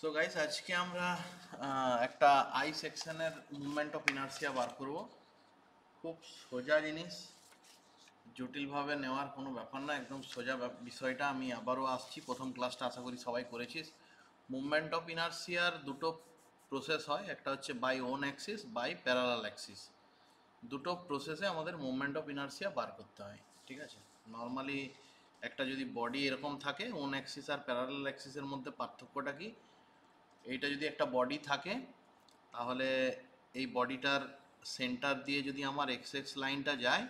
So guys আজকে আমরা একটা আই সেকশনের মুভমেন্ট অফ ইনার্সিয়া বার করব খুব সোজা জিনিস জটিলভাবে নেওয়ার কোনো ব্যাপার না একদম সোজা বিষয়টা আমি আবারও আসছি প্রথম ক্লাসটা আশা করি সবাই করেছিস মুভমেন্ট অফ ইনার্সিয়ার দুটো প্রসেস হয় একটা হচ্ছে by own axis by parallel axis দুটো প্রসেসে আমাদের মুভমেন্ট অফ ইনার্সিয়া বার করতে হয় ঠিক আছে নর্মালি একটা যদি বডি এরকম থাকে ওন অ্যাক্সিস আর প্যারালাল অ্যাক্সিসের মধ্যে পার্থক্যটা কি এইটা যদি একটা বডি থাকে তাহলে এই বডিটার সেন্টার দিয়ে যদি আমার এক্স এক্স লাইনটা যায়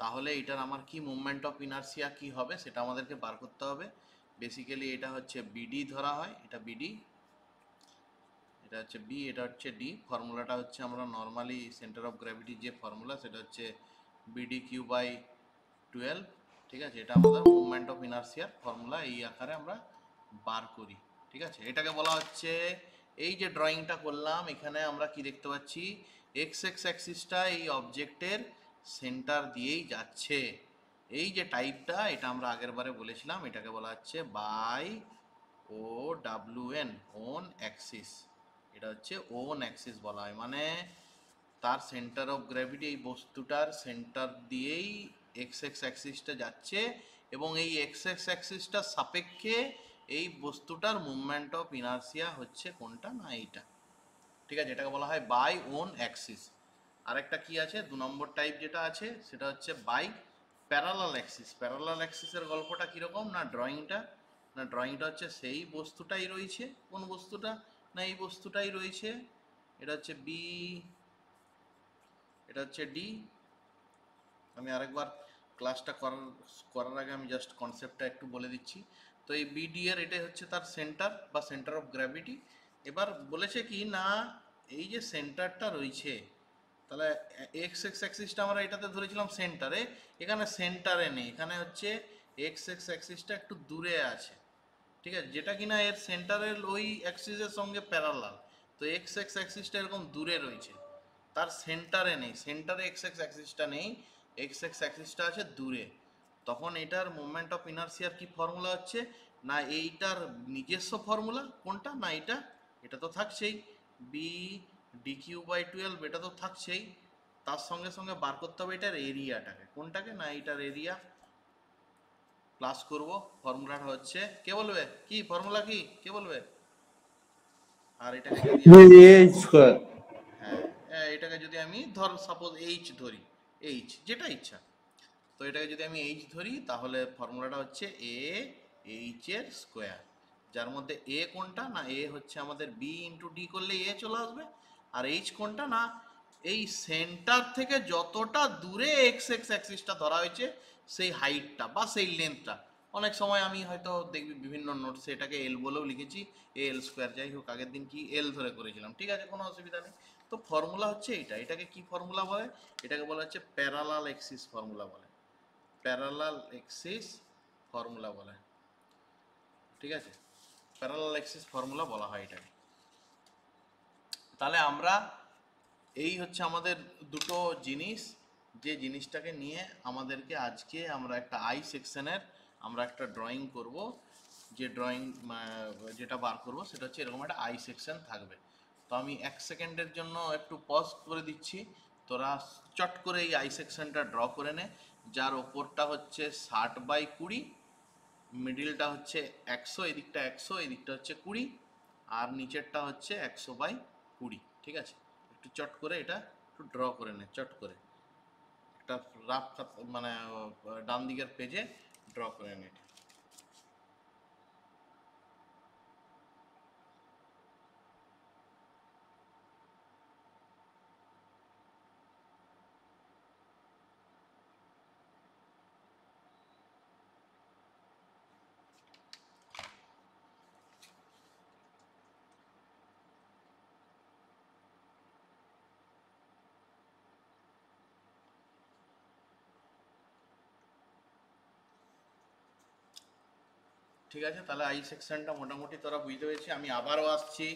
তাহলে এটার আমার কি মুভমেন্ট অফ ইনার্সিয়া কি হবে সেটা আমাদেরকে বার করতে হবে বেসিক্যালি এটা হচ্ছে বিডি ধরা হয় এটা বিডি এটা হচ্ছে বি এটা হচ্ছে ডি ফর্মুলাটা হচ্ছে আমরা নর্মালি সেন্টার অফ গ্র্যাভিটি যে ফর্মুলা সেটা হচ্ছে বিডি কিউ বাই টুয়েলভ ঠিক আছে এটা আমাদের মুভমেন্ট অফ ইনার্সিয়ার ফর্মুলা এই আকারে আমরা বার করি ঠিক আছে এটাকে বলা হচ্ছে এই যে ড্রয়িংটা করলাম এখানে আমরা কি দেখতে পাচ্ছি এক্স এক্স অ্যাক্সিসটা এই অবজেক্টের সেন্টার দিয়েই যাচ্ছে এই যে টাইপটা এটা আমরা আগের বারে বলেছিলাম এটাকে বলা হচ্ছে by O W N own axis এটা হচ্ছে ওন অ্যাক্সিস বলা হয় মানে তার সেন্টার অফ গ্র্যাভিটি এই বস্তুটার সেন্টার দিয়েই এক্স এক্স অ্যাক্সিসটা যাচ্ছে এবং এই এক্স এক্স অ্যাক্সিসটার সাপেক্ষে এই বস্তুটার মুভমেন্ট অফ ইনার্সিয়া হচ্ছে কোনটা না এইটা ঠিক আছে এটাকে বলা হয় বাই ওন অ্যাক্সিস আরেকটা কি আছে দু নম্বর টাইপ যেটা আছে সেটা হচ্ছে বাই প্যারালাল অ্যাক্সিস প্যারালাল অ্যাক্সিসের গল্পটা কীরকম না ড্রয়িংটা না ড্রয়িংটা হচ্ছে সেই বস্তুটাই রয়েছে কোন বস্তুটা না এই বস্তুটাই রয়েছে এটা হচ্ছে বি এটা হচ্ছে ডি আমি আরেকবার ক্লাসটা করার করার আগে আমি জাস্ট কনসেপ্টটা একটু বলে দিচ্ছি তো এই বিডিএর এর এটাই হচ্ছে তার সেন্টার বা সেন্টার অফ গ্র্যাভিটি এবার বলেছে কি না এই যে সেন্টারটা রয়েছে তাহলে এক্স এক্স অ্যাক্সিসটা আমরা এটাতে ধরেছিলাম সেন্টারে এখানে সেন্টারে নেই এখানে হচ্ছে এক্স এক্স অ্যাক্সিসটা একটু দূরে আছে ঠিক আছে যেটা কিনা এর সেন্টারের ওই অ্যাক্সিসের সঙ্গে প্যারালাল তো এক্স এক্স অ্যাক্সিসটা এরকম দূরে রয়েছে তার সেন্টারে নেই সেন্টারে এক্স এক্স অ্যাক্সিসটা নেই এক্স এক্স অ্যাক্সিসটা আছে দূরে তখন এটার মুভমেন্ট অফ ইনার্সিয়ার কি ফর্মুলা হচ্ছে না এইটার নিজস্ব ফর্মুলা কোনটা না এটা এটা তো থাকছেই B D cube by twelve এটা তো থাকছেই তার সঙ্গে সঙ্গে বার করতে হবে এটার এরিয়াটাকে কোনটাকে না এটার এরিয়া প্লাস করব ফর্মুলাটা হচ্ছে কে বলবে কি ফর্মুলা কি কে বলবে আর এটাকে হ্যাঁ এটাকে যদি আমি ধর সাপোজ এইচ ধরি এইচ যেটা ইচ্ছা তো এটাকে যদি আমি এইচ ধরি তাহলে ফর্মুলাটা হচ্ছে এ এইচের স্কোয়ার যার মধ্যে এ কোনটা না এ হচ্ছে আমাদের বি ইন্টু ডি করলে এ চলে আসবে আর এইচ কোনটা না এই সেন্টার থেকে যতটা দূরে এক্স এক্স অ্যাক্সিসটা ধরা হয়েছে সেই হাইটটা বা সেই লেন্থটা অনেক সময় আমি হয়তো দেখবি বিভিন্ন নোটসে এটাকে এল বলেও লিখেছি এ এল স্কোয়ার যাই হোক আগের দিন কি এল ধরে করেছিলাম ঠিক আছে কোনো অসুবিধা নেই তো ফর্মুলা হচ্ছে এটা এটাকে কি ফর্মুলা বলে এটাকে বলা হচ্ছে প্যারালাল এক্সিস ফর্মুলা বলে প্যারালাল এক্সিস ফর্মুলা বলে ঠিক আছে প্যারালাল এক্সিস ফর্মুলা বলা হয় এটাকে তাহলে আমরা এই হচ্ছে আমাদের দুটো জিনিস যে জিনিসটাকে নিয়ে আমাদেরকে আজকে আমরা একটা আই সেকশনের আমরা একটা ড্রয়িং করব যে ড্রয়িং যেটা বার করব সেটা হচ্ছে এরকম একটা আই সেকশন থাকবে তো আমি এক সেকেন্ডের জন্য একটু পজ করে দিচ্ছি তোরা চট করে এই আই সেকশনটা ড্র করে নে যার ওপরটা হচ্ছে ষাট বাই কুড়ি মিডিলটা হচ্ছে একশো এদিকটা একশো এদিকটা হচ্ছে কুড়ি আর নিচেরটা হচ্ছে একশো বাই কুড়ি ঠিক আছে একটু চট করে এটা একটু ড্র করে নে চট করে একটা রাফ মানে ডান দিকের পেজে ড্র করে নে ঠিক আছে তাহলে আই সেকশনটা মোটামুটি তোরা বুঝতে পেরেছি আমি আবারও আসছি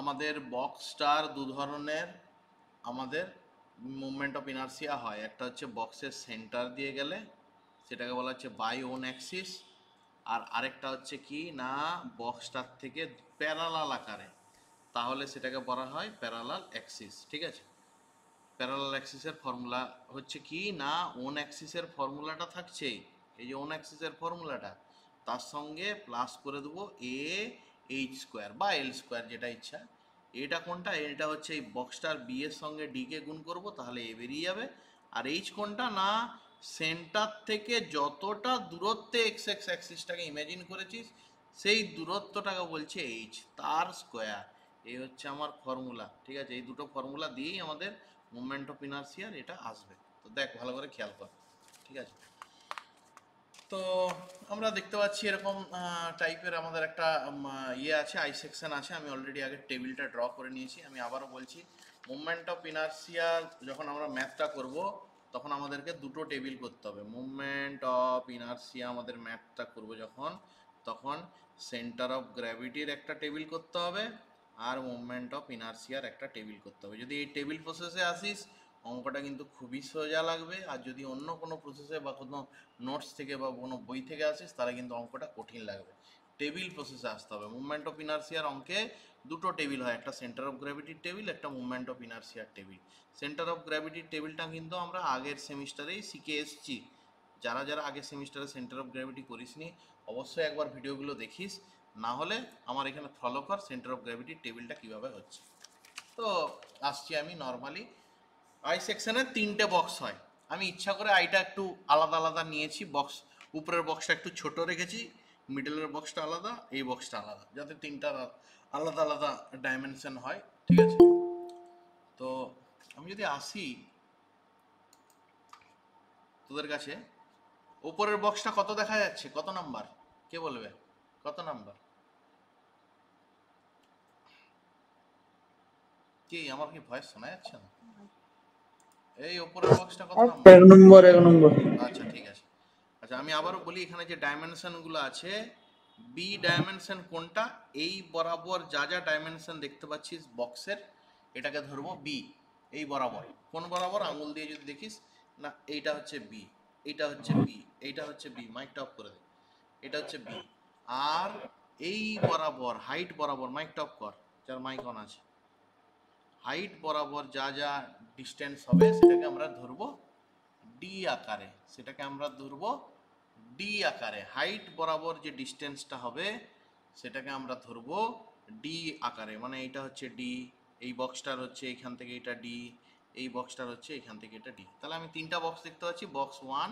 আমাদের বক্সটার দু ধরনের আমাদের মুভমেন্ট অফ ইনার্সিয়া হয় একটা হচ্ছে বক্সের সেন্টার দিয়ে গেলে সেটাকে বলা হচ্ছে বাই ওন অ্যাক্সিস আর আরেকটা হচ্ছে কি না বক্সটার থেকে প্যারালাল আকারে তাহলে সেটাকে বলা হয় প্যারালাল অ্যাক্সিস ঠিক আছে প্যারালাল অ্যাক্সিসের ফর্মুলা হচ্ছে কি না ওন অ্যাক্সিসের ফর্মুলাটা থাকছেই এই যে ওন অ্যাক্সিসের ফর্মুলাটা তার সঙ্গে প্লাস করে দেবো এ এইচ স্কোয়ার বা এল স্কোয়ার যেটা ইচ্ছা এটা কোনটা এটা হচ্ছে এই বক্সটার বি এর সঙ্গে ডিকে গুণ করব তাহলে এ বেরিয়ে যাবে আর এইচ কোনটা না সেন্টার থেকে যতটা দূরত্বে এক্স এক্স অ্যাক্সিসটাকে ইমাজিন করেছিস সেই দূরত্বটাকে বলছে এইচ তার স্কোয়ার এই হচ্ছে আমার ফর্মুলা ঠিক আছে এই দুটো ফর্মুলা দিয়েই আমাদের মুভমেন্ট অফ ইনার্সিয়ার এটা আসবে তো দেখ ভালো করে খেয়াল কর ঠিক আছে তো আমরা দেখতে পাচ্ছি এরকম টাইপের আমাদের একটা ইয়ে আছে আই সেকশন আছে আমি অলরেডি আগে টেবিলটা ড্র করে নিয়েছি আমি আবারও বলছি মুভমেন্ট অফ ইনার্সিয়া যখন আমরা ম্যাথটা করব তখন আমাদেরকে দুটো টেবিল করতে হবে মুভমেন্ট অফ ইনার্সিয়া আমাদের ম্যাথটা করব যখন তখন সেন্টার অফ গ্র্যাভিটির একটা টেবিল করতে হবে আর মুভমেন্ট অফ ইনার্সিয়ার একটা টেবিল করতে হবে যদি এই টেবিল প্রসেসে আসিস অঙ্কটা কিন্তু খুবই সোজা লাগবে আর যদি অন্য কোনো প্রসেসে বা কোনো নোটস থেকে বা কোনো বই থেকে আসিস তাহলে কিন্তু অঙ্কটা কঠিন লাগবে টেবিল প্রসেসে আসতে হবে মুভমেন্ট অফ ইনার্সিয়ার অঙ্কে দুটো টেবিল হয় একটা সেন্টার অফ গ্র্যাভিটির টেবিল একটা মুভমেন্ট অফ ইনার্সিয়ার টেবিল সেন্টার অফ গ্র্যাভিটির টেবিলটা কিন্তু আমরা আগের সেমিস্টারেই শিখে এসেছি যারা যারা আগের সেমিস্টারে সেন্টার অফ গ্র্যাভিটি করিসনি অবশ্যই একবার ভিডিওগুলো দেখিস না হলে আমার এখানে ফলো কর সেন্টার অফ গ্র্যাভিটির টেবিলটা কীভাবে হচ্ছে তো আসছি আমি নর্মালি আই সেকশানে তিনটে বক্স হয় আমি ইচ্ছা করে আইটা একটু আলাদা আলাদা নিয়েছি বক্স উপরের বক্সটা একটু ছোট রেখেছি মিডলের বক্সটা আলাদা এই বক্সটা আলাদা যাতে তিনটা আলাদা আলাদা ডাইমেনশন হয় ঠিক আছে তো আমি যদি আসি তোদের কাছে উপরের বক্সটা কত দেখা যাচ্ছে কত নাম্বার কে বলবে কত নাম্বার কে আমার কি ভয়েস শোনা যাচ্ছে না এই উপরের বক্সটা কত নম্বর এক নম্বর এক নম্বর আচ্ছা ঠিক আছে আচ্ছা আমি আবারও বলি এখানে যে ডাইমেনশনগুলো আছে বি ডাইমেনশন কোনটা এই বরাবর যা যা ডাইমেনশন দেখতে পাচ্ছিস বক্সের এটাকে ধরবো বি এই বরাবর কোন বরাবর আঙুল দিয়ে যদি দেখিস না এইটা হচ্ছে বি এইটা হচ্ছে বি এইটা হচ্ছে বি মাইকটা অফ করে দে এটা হচ্ছে বি আর এই বরাবর হাইট বরাবর মাইকটা অফ কর যার মাইক অন আছে হাইট বরাবর যা যা ডিস্টেন্স হবে সেটাকে আমরা ধরব ডি আকারে সেটাকে আমরা ধরব ডি আকারে হাইট বরাবর যে ডিস্টেন্সটা হবে সেটাকে আমরা ধরব ডি আকারে মানে এটা হচ্ছে ডি এই বক্সটার হচ্ছে এইখান থেকে এটা ডি এই বক্সটার হচ্ছে এখান থেকে এটা ডি তাহলে আমি তিনটা বক্স দেখতে পাচ্ছি box one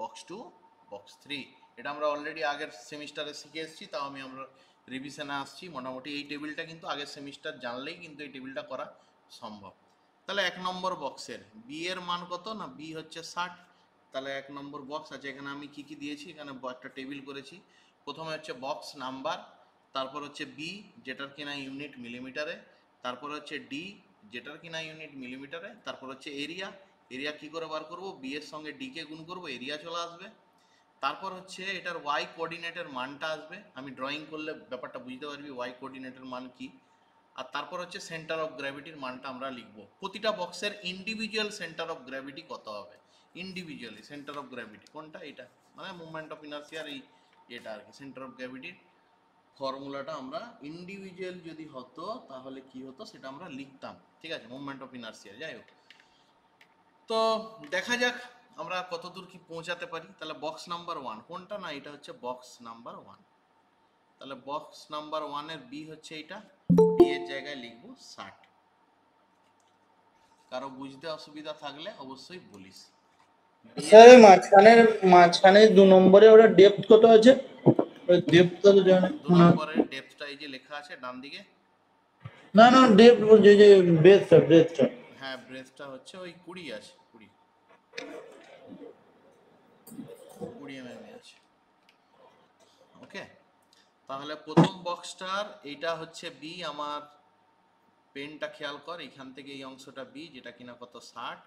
box two box three এটা আমরা অলরেডি আগের সেমিস্টারে শিখে এসেছি তাও আমি আমরা রিভিশনে আসছি মোটামুটি এই টেবিলটা কিন্তু আগের সেমিস্টার জানলেই কিন্তু এই টেবিলটা করা সম্ভব তাহলে এক নম্বর বক্সের বি এর মান কত না বি হচ্ছে ষাট তাহলে এক নম্বর বক্স আছে এখানে আমি কি কি দিয়েছি এখানে একটা টেবিল করেছি প্রথমে হচ্ছে বক্স নাম্বার তারপর হচ্ছে বি যেটার কিনা ইউনিট মিলিমিটারে তারপর হচ্ছে ডি যেটার কিনা ইউনিট মিলিমিটারে তারপর হচ্ছে এরিয়া এরিয়া কি করে বার করব বি এর সঙ্গে ডিকে গুণ করবো এরিয়া চলে আসবে তারপর হচ্ছে এটার ওয়াই কোঅর্ডিনেটের মানটা আসবে আমি ড্রয়িং করলে ব্যাপারটা বুঝতে পারবি ওয়াই কোঅর্ডিনেটের মান কী আর তারপর হচ্ছে সেন্টার অফ গ্র্যাভিটির মানটা আমরা লিখব প্রতিটা বক্সের ইন্ডিভিজুয়াল সেন্টার অফ গ্র্যাভিটি কত হবে ইন্ডিভিজুয়ালি সেন্টার অফ গ্র্যাভিটি কোনটা এটা মানে মুভমেন্ট অফ ইনার্সিয়ার এই এটা আর কি সেন্টার অফ গ্র্যাভিটির ফর্মুলাটা আমরা ইন্ডিভিজুয়াল যদি হতো তাহলে কি হতো সেটা আমরা লিখতাম ঠিক আছে মুভমেন্ট অফ ইনার্সিয়ার যাই হোক তো দেখা যাক আমরা কতদূর কি পৌঁছাতে পারি তাহলে বক্স নাম্বার ওয়ান কোনটা না এটা হচ্ছে বক্স নাম্বার ওয়ান তাহলে বক্স নাম্বার ওয়ানের বি হচ্ছে এটা এর জায়গায় লিখব ষাট কারো বুঝতে অসুবিধা থাকলে অবশ্যই বলিস স্যার মাঝখানে দু নম্বরে ওটা ডেপথ কত আছে লেখা আছে না না হ্যাঁ হচ্ছে ওই কুড়ি আছে কুড়ি কুড়ি তাহলে প্রথম বক্সটার এইটা হচ্ছে বি আমার পেনটা খেয়াল কর এখান থেকে এই অংশটা বি যেটা কিনা কত ষাট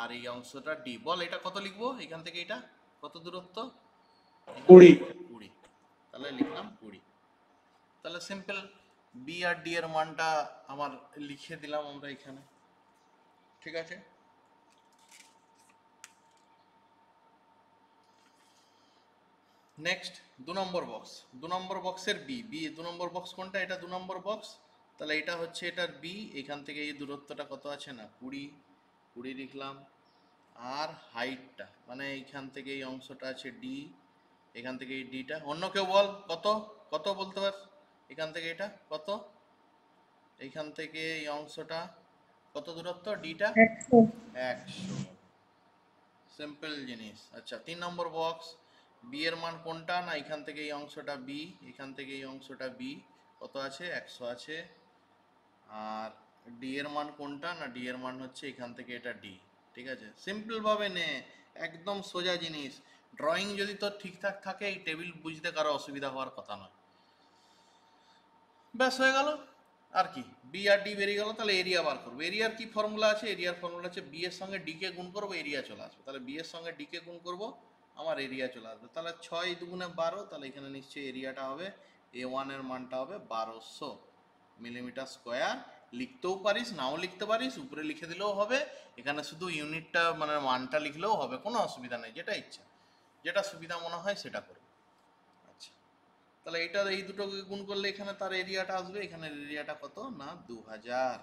আর এই অংশটা ডি বল এটা কত লিখবো এখান থেকে এটা কত দূরত্ব কুড়ি কুড়ি তাহলে লিখলাম কুড়ি তাহলে সিম্পল বি আর ডি এর মানটা আমার লিখে দিলাম আমরা এখানে ঠিক আছে নেক্সট দু নম্বর বক্স দু নম্বর বক্সের বি বি দু নম্বর বক্স কোনটা এটা দু নম্বর বক্স তাহলে এটা হচ্ছে এটার বি এখান থেকে এই দূরত্বটা কত আছে না কুড়ি কুড়ি লিখলাম আর হাইটটা মানে এইখান থেকে এই অংশটা আছে ডি এখান থেকে এই ডিটা অন্য কেউ বল কত কত বলতে পার এখান থেকে এটা কত এইখান থেকে এই অংশটা কত দূরত্ব ডিটা একশো সিম্পল জিনিস আচ্ছা তিন নম্বর বক্স বি এর মান কোনটা না এখান থেকে এই অংশটা বি এখান থেকে এই অংশটা বি কত আছে একশো আছে আর ডি এর মান কোনটা না ডি এর মান হচ্ছে এখান থেকে এটা ডি ঠিক আছে সিম্পলভাবে নে একদম সোজা জিনিস ড্রয়িং যদি তোর ঠিকঠাক থাকে এই টেবিল বুঝতে কারো অসুবিধা হওয়ার কথা নয় ব্যাস হয়ে গেল আর কি বি আর ডি বেরিয়ে গেল তাহলে এরিয়া বার করবো এরিয়ার কি ফর্মুলা আছে এরিয়ার ফর্মুলা আছে বি এর সঙ্গে ডি কে গুণ করবো এরিয়া চলে আসবে তাহলে বি এর সঙ্গে ডি কে গুণ করবো আমার এরিয়া চলে আসবে তাহলে ছয় দুগুণে বারো তাহলে এখানে নিশ্চয়ই এরিয়াটা হবে এ ওয়ানের মানটা হবে বারোশো মিলিমিটার স্কোয়ার লিখতেও পারিস নাও লিখতে পারিস উপরে লিখে দিলেও হবে এখানে শুধু ইউনিটটা মানে মানটা লিখলেও হবে কোনো অসুবিধা নেই যেটা ইচ্ছা যেটা সুবিধা মনে হয় সেটা করবে আচ্ছা তাহলে এটা এই দুটোকে গুণ করলে এখানে তার এরিয়াটা আসবে এখানের এরিয়াটা কত না দু হাজার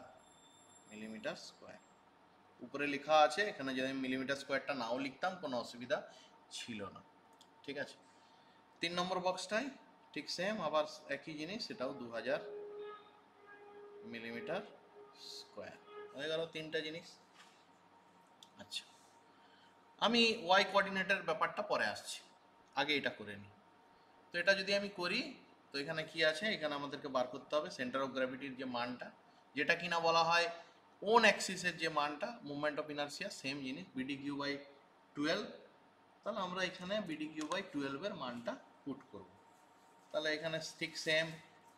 মিলিমিটার স্কোয়ার উপরে লেখা আছে এখানে যদি মিলিমিটার স্কোয়ারটা নাও লিখতাম কোনো অসুবিধা ছিল না ঠিক আছে তিন নম্বর বক্সটায় ঠিক সেম আবার একই জিনিস সেটাও দু হাজার মিলিমিটার স্কোয়ার হয়ে গেল তিনটা জিনিস আচ্ছা আমি ওয়াই কোঅর্ডিনেটের ব্যাপারটা পরে আসছি আগে এটা করে নিই তো এটা যদি আমি করি তো এখানে কি আছে এখানে আমাদেরকে বার করতে হবে সেন্টার অফ গ্র্যাভিটির যে মানটা যেটা কিনা বলা হয় ওন অ্যাক্সিসের যে মানটা মুভমেন্ট অফ ইনার্সিয়া সেম জিনিস বিডি কিউ বাই টুয়েলভ তাহলে আমরা এখানে বিডি কিউ বাই টুয়েলভের মানটা পুট করব তাহলে এখানে ঠিক সেম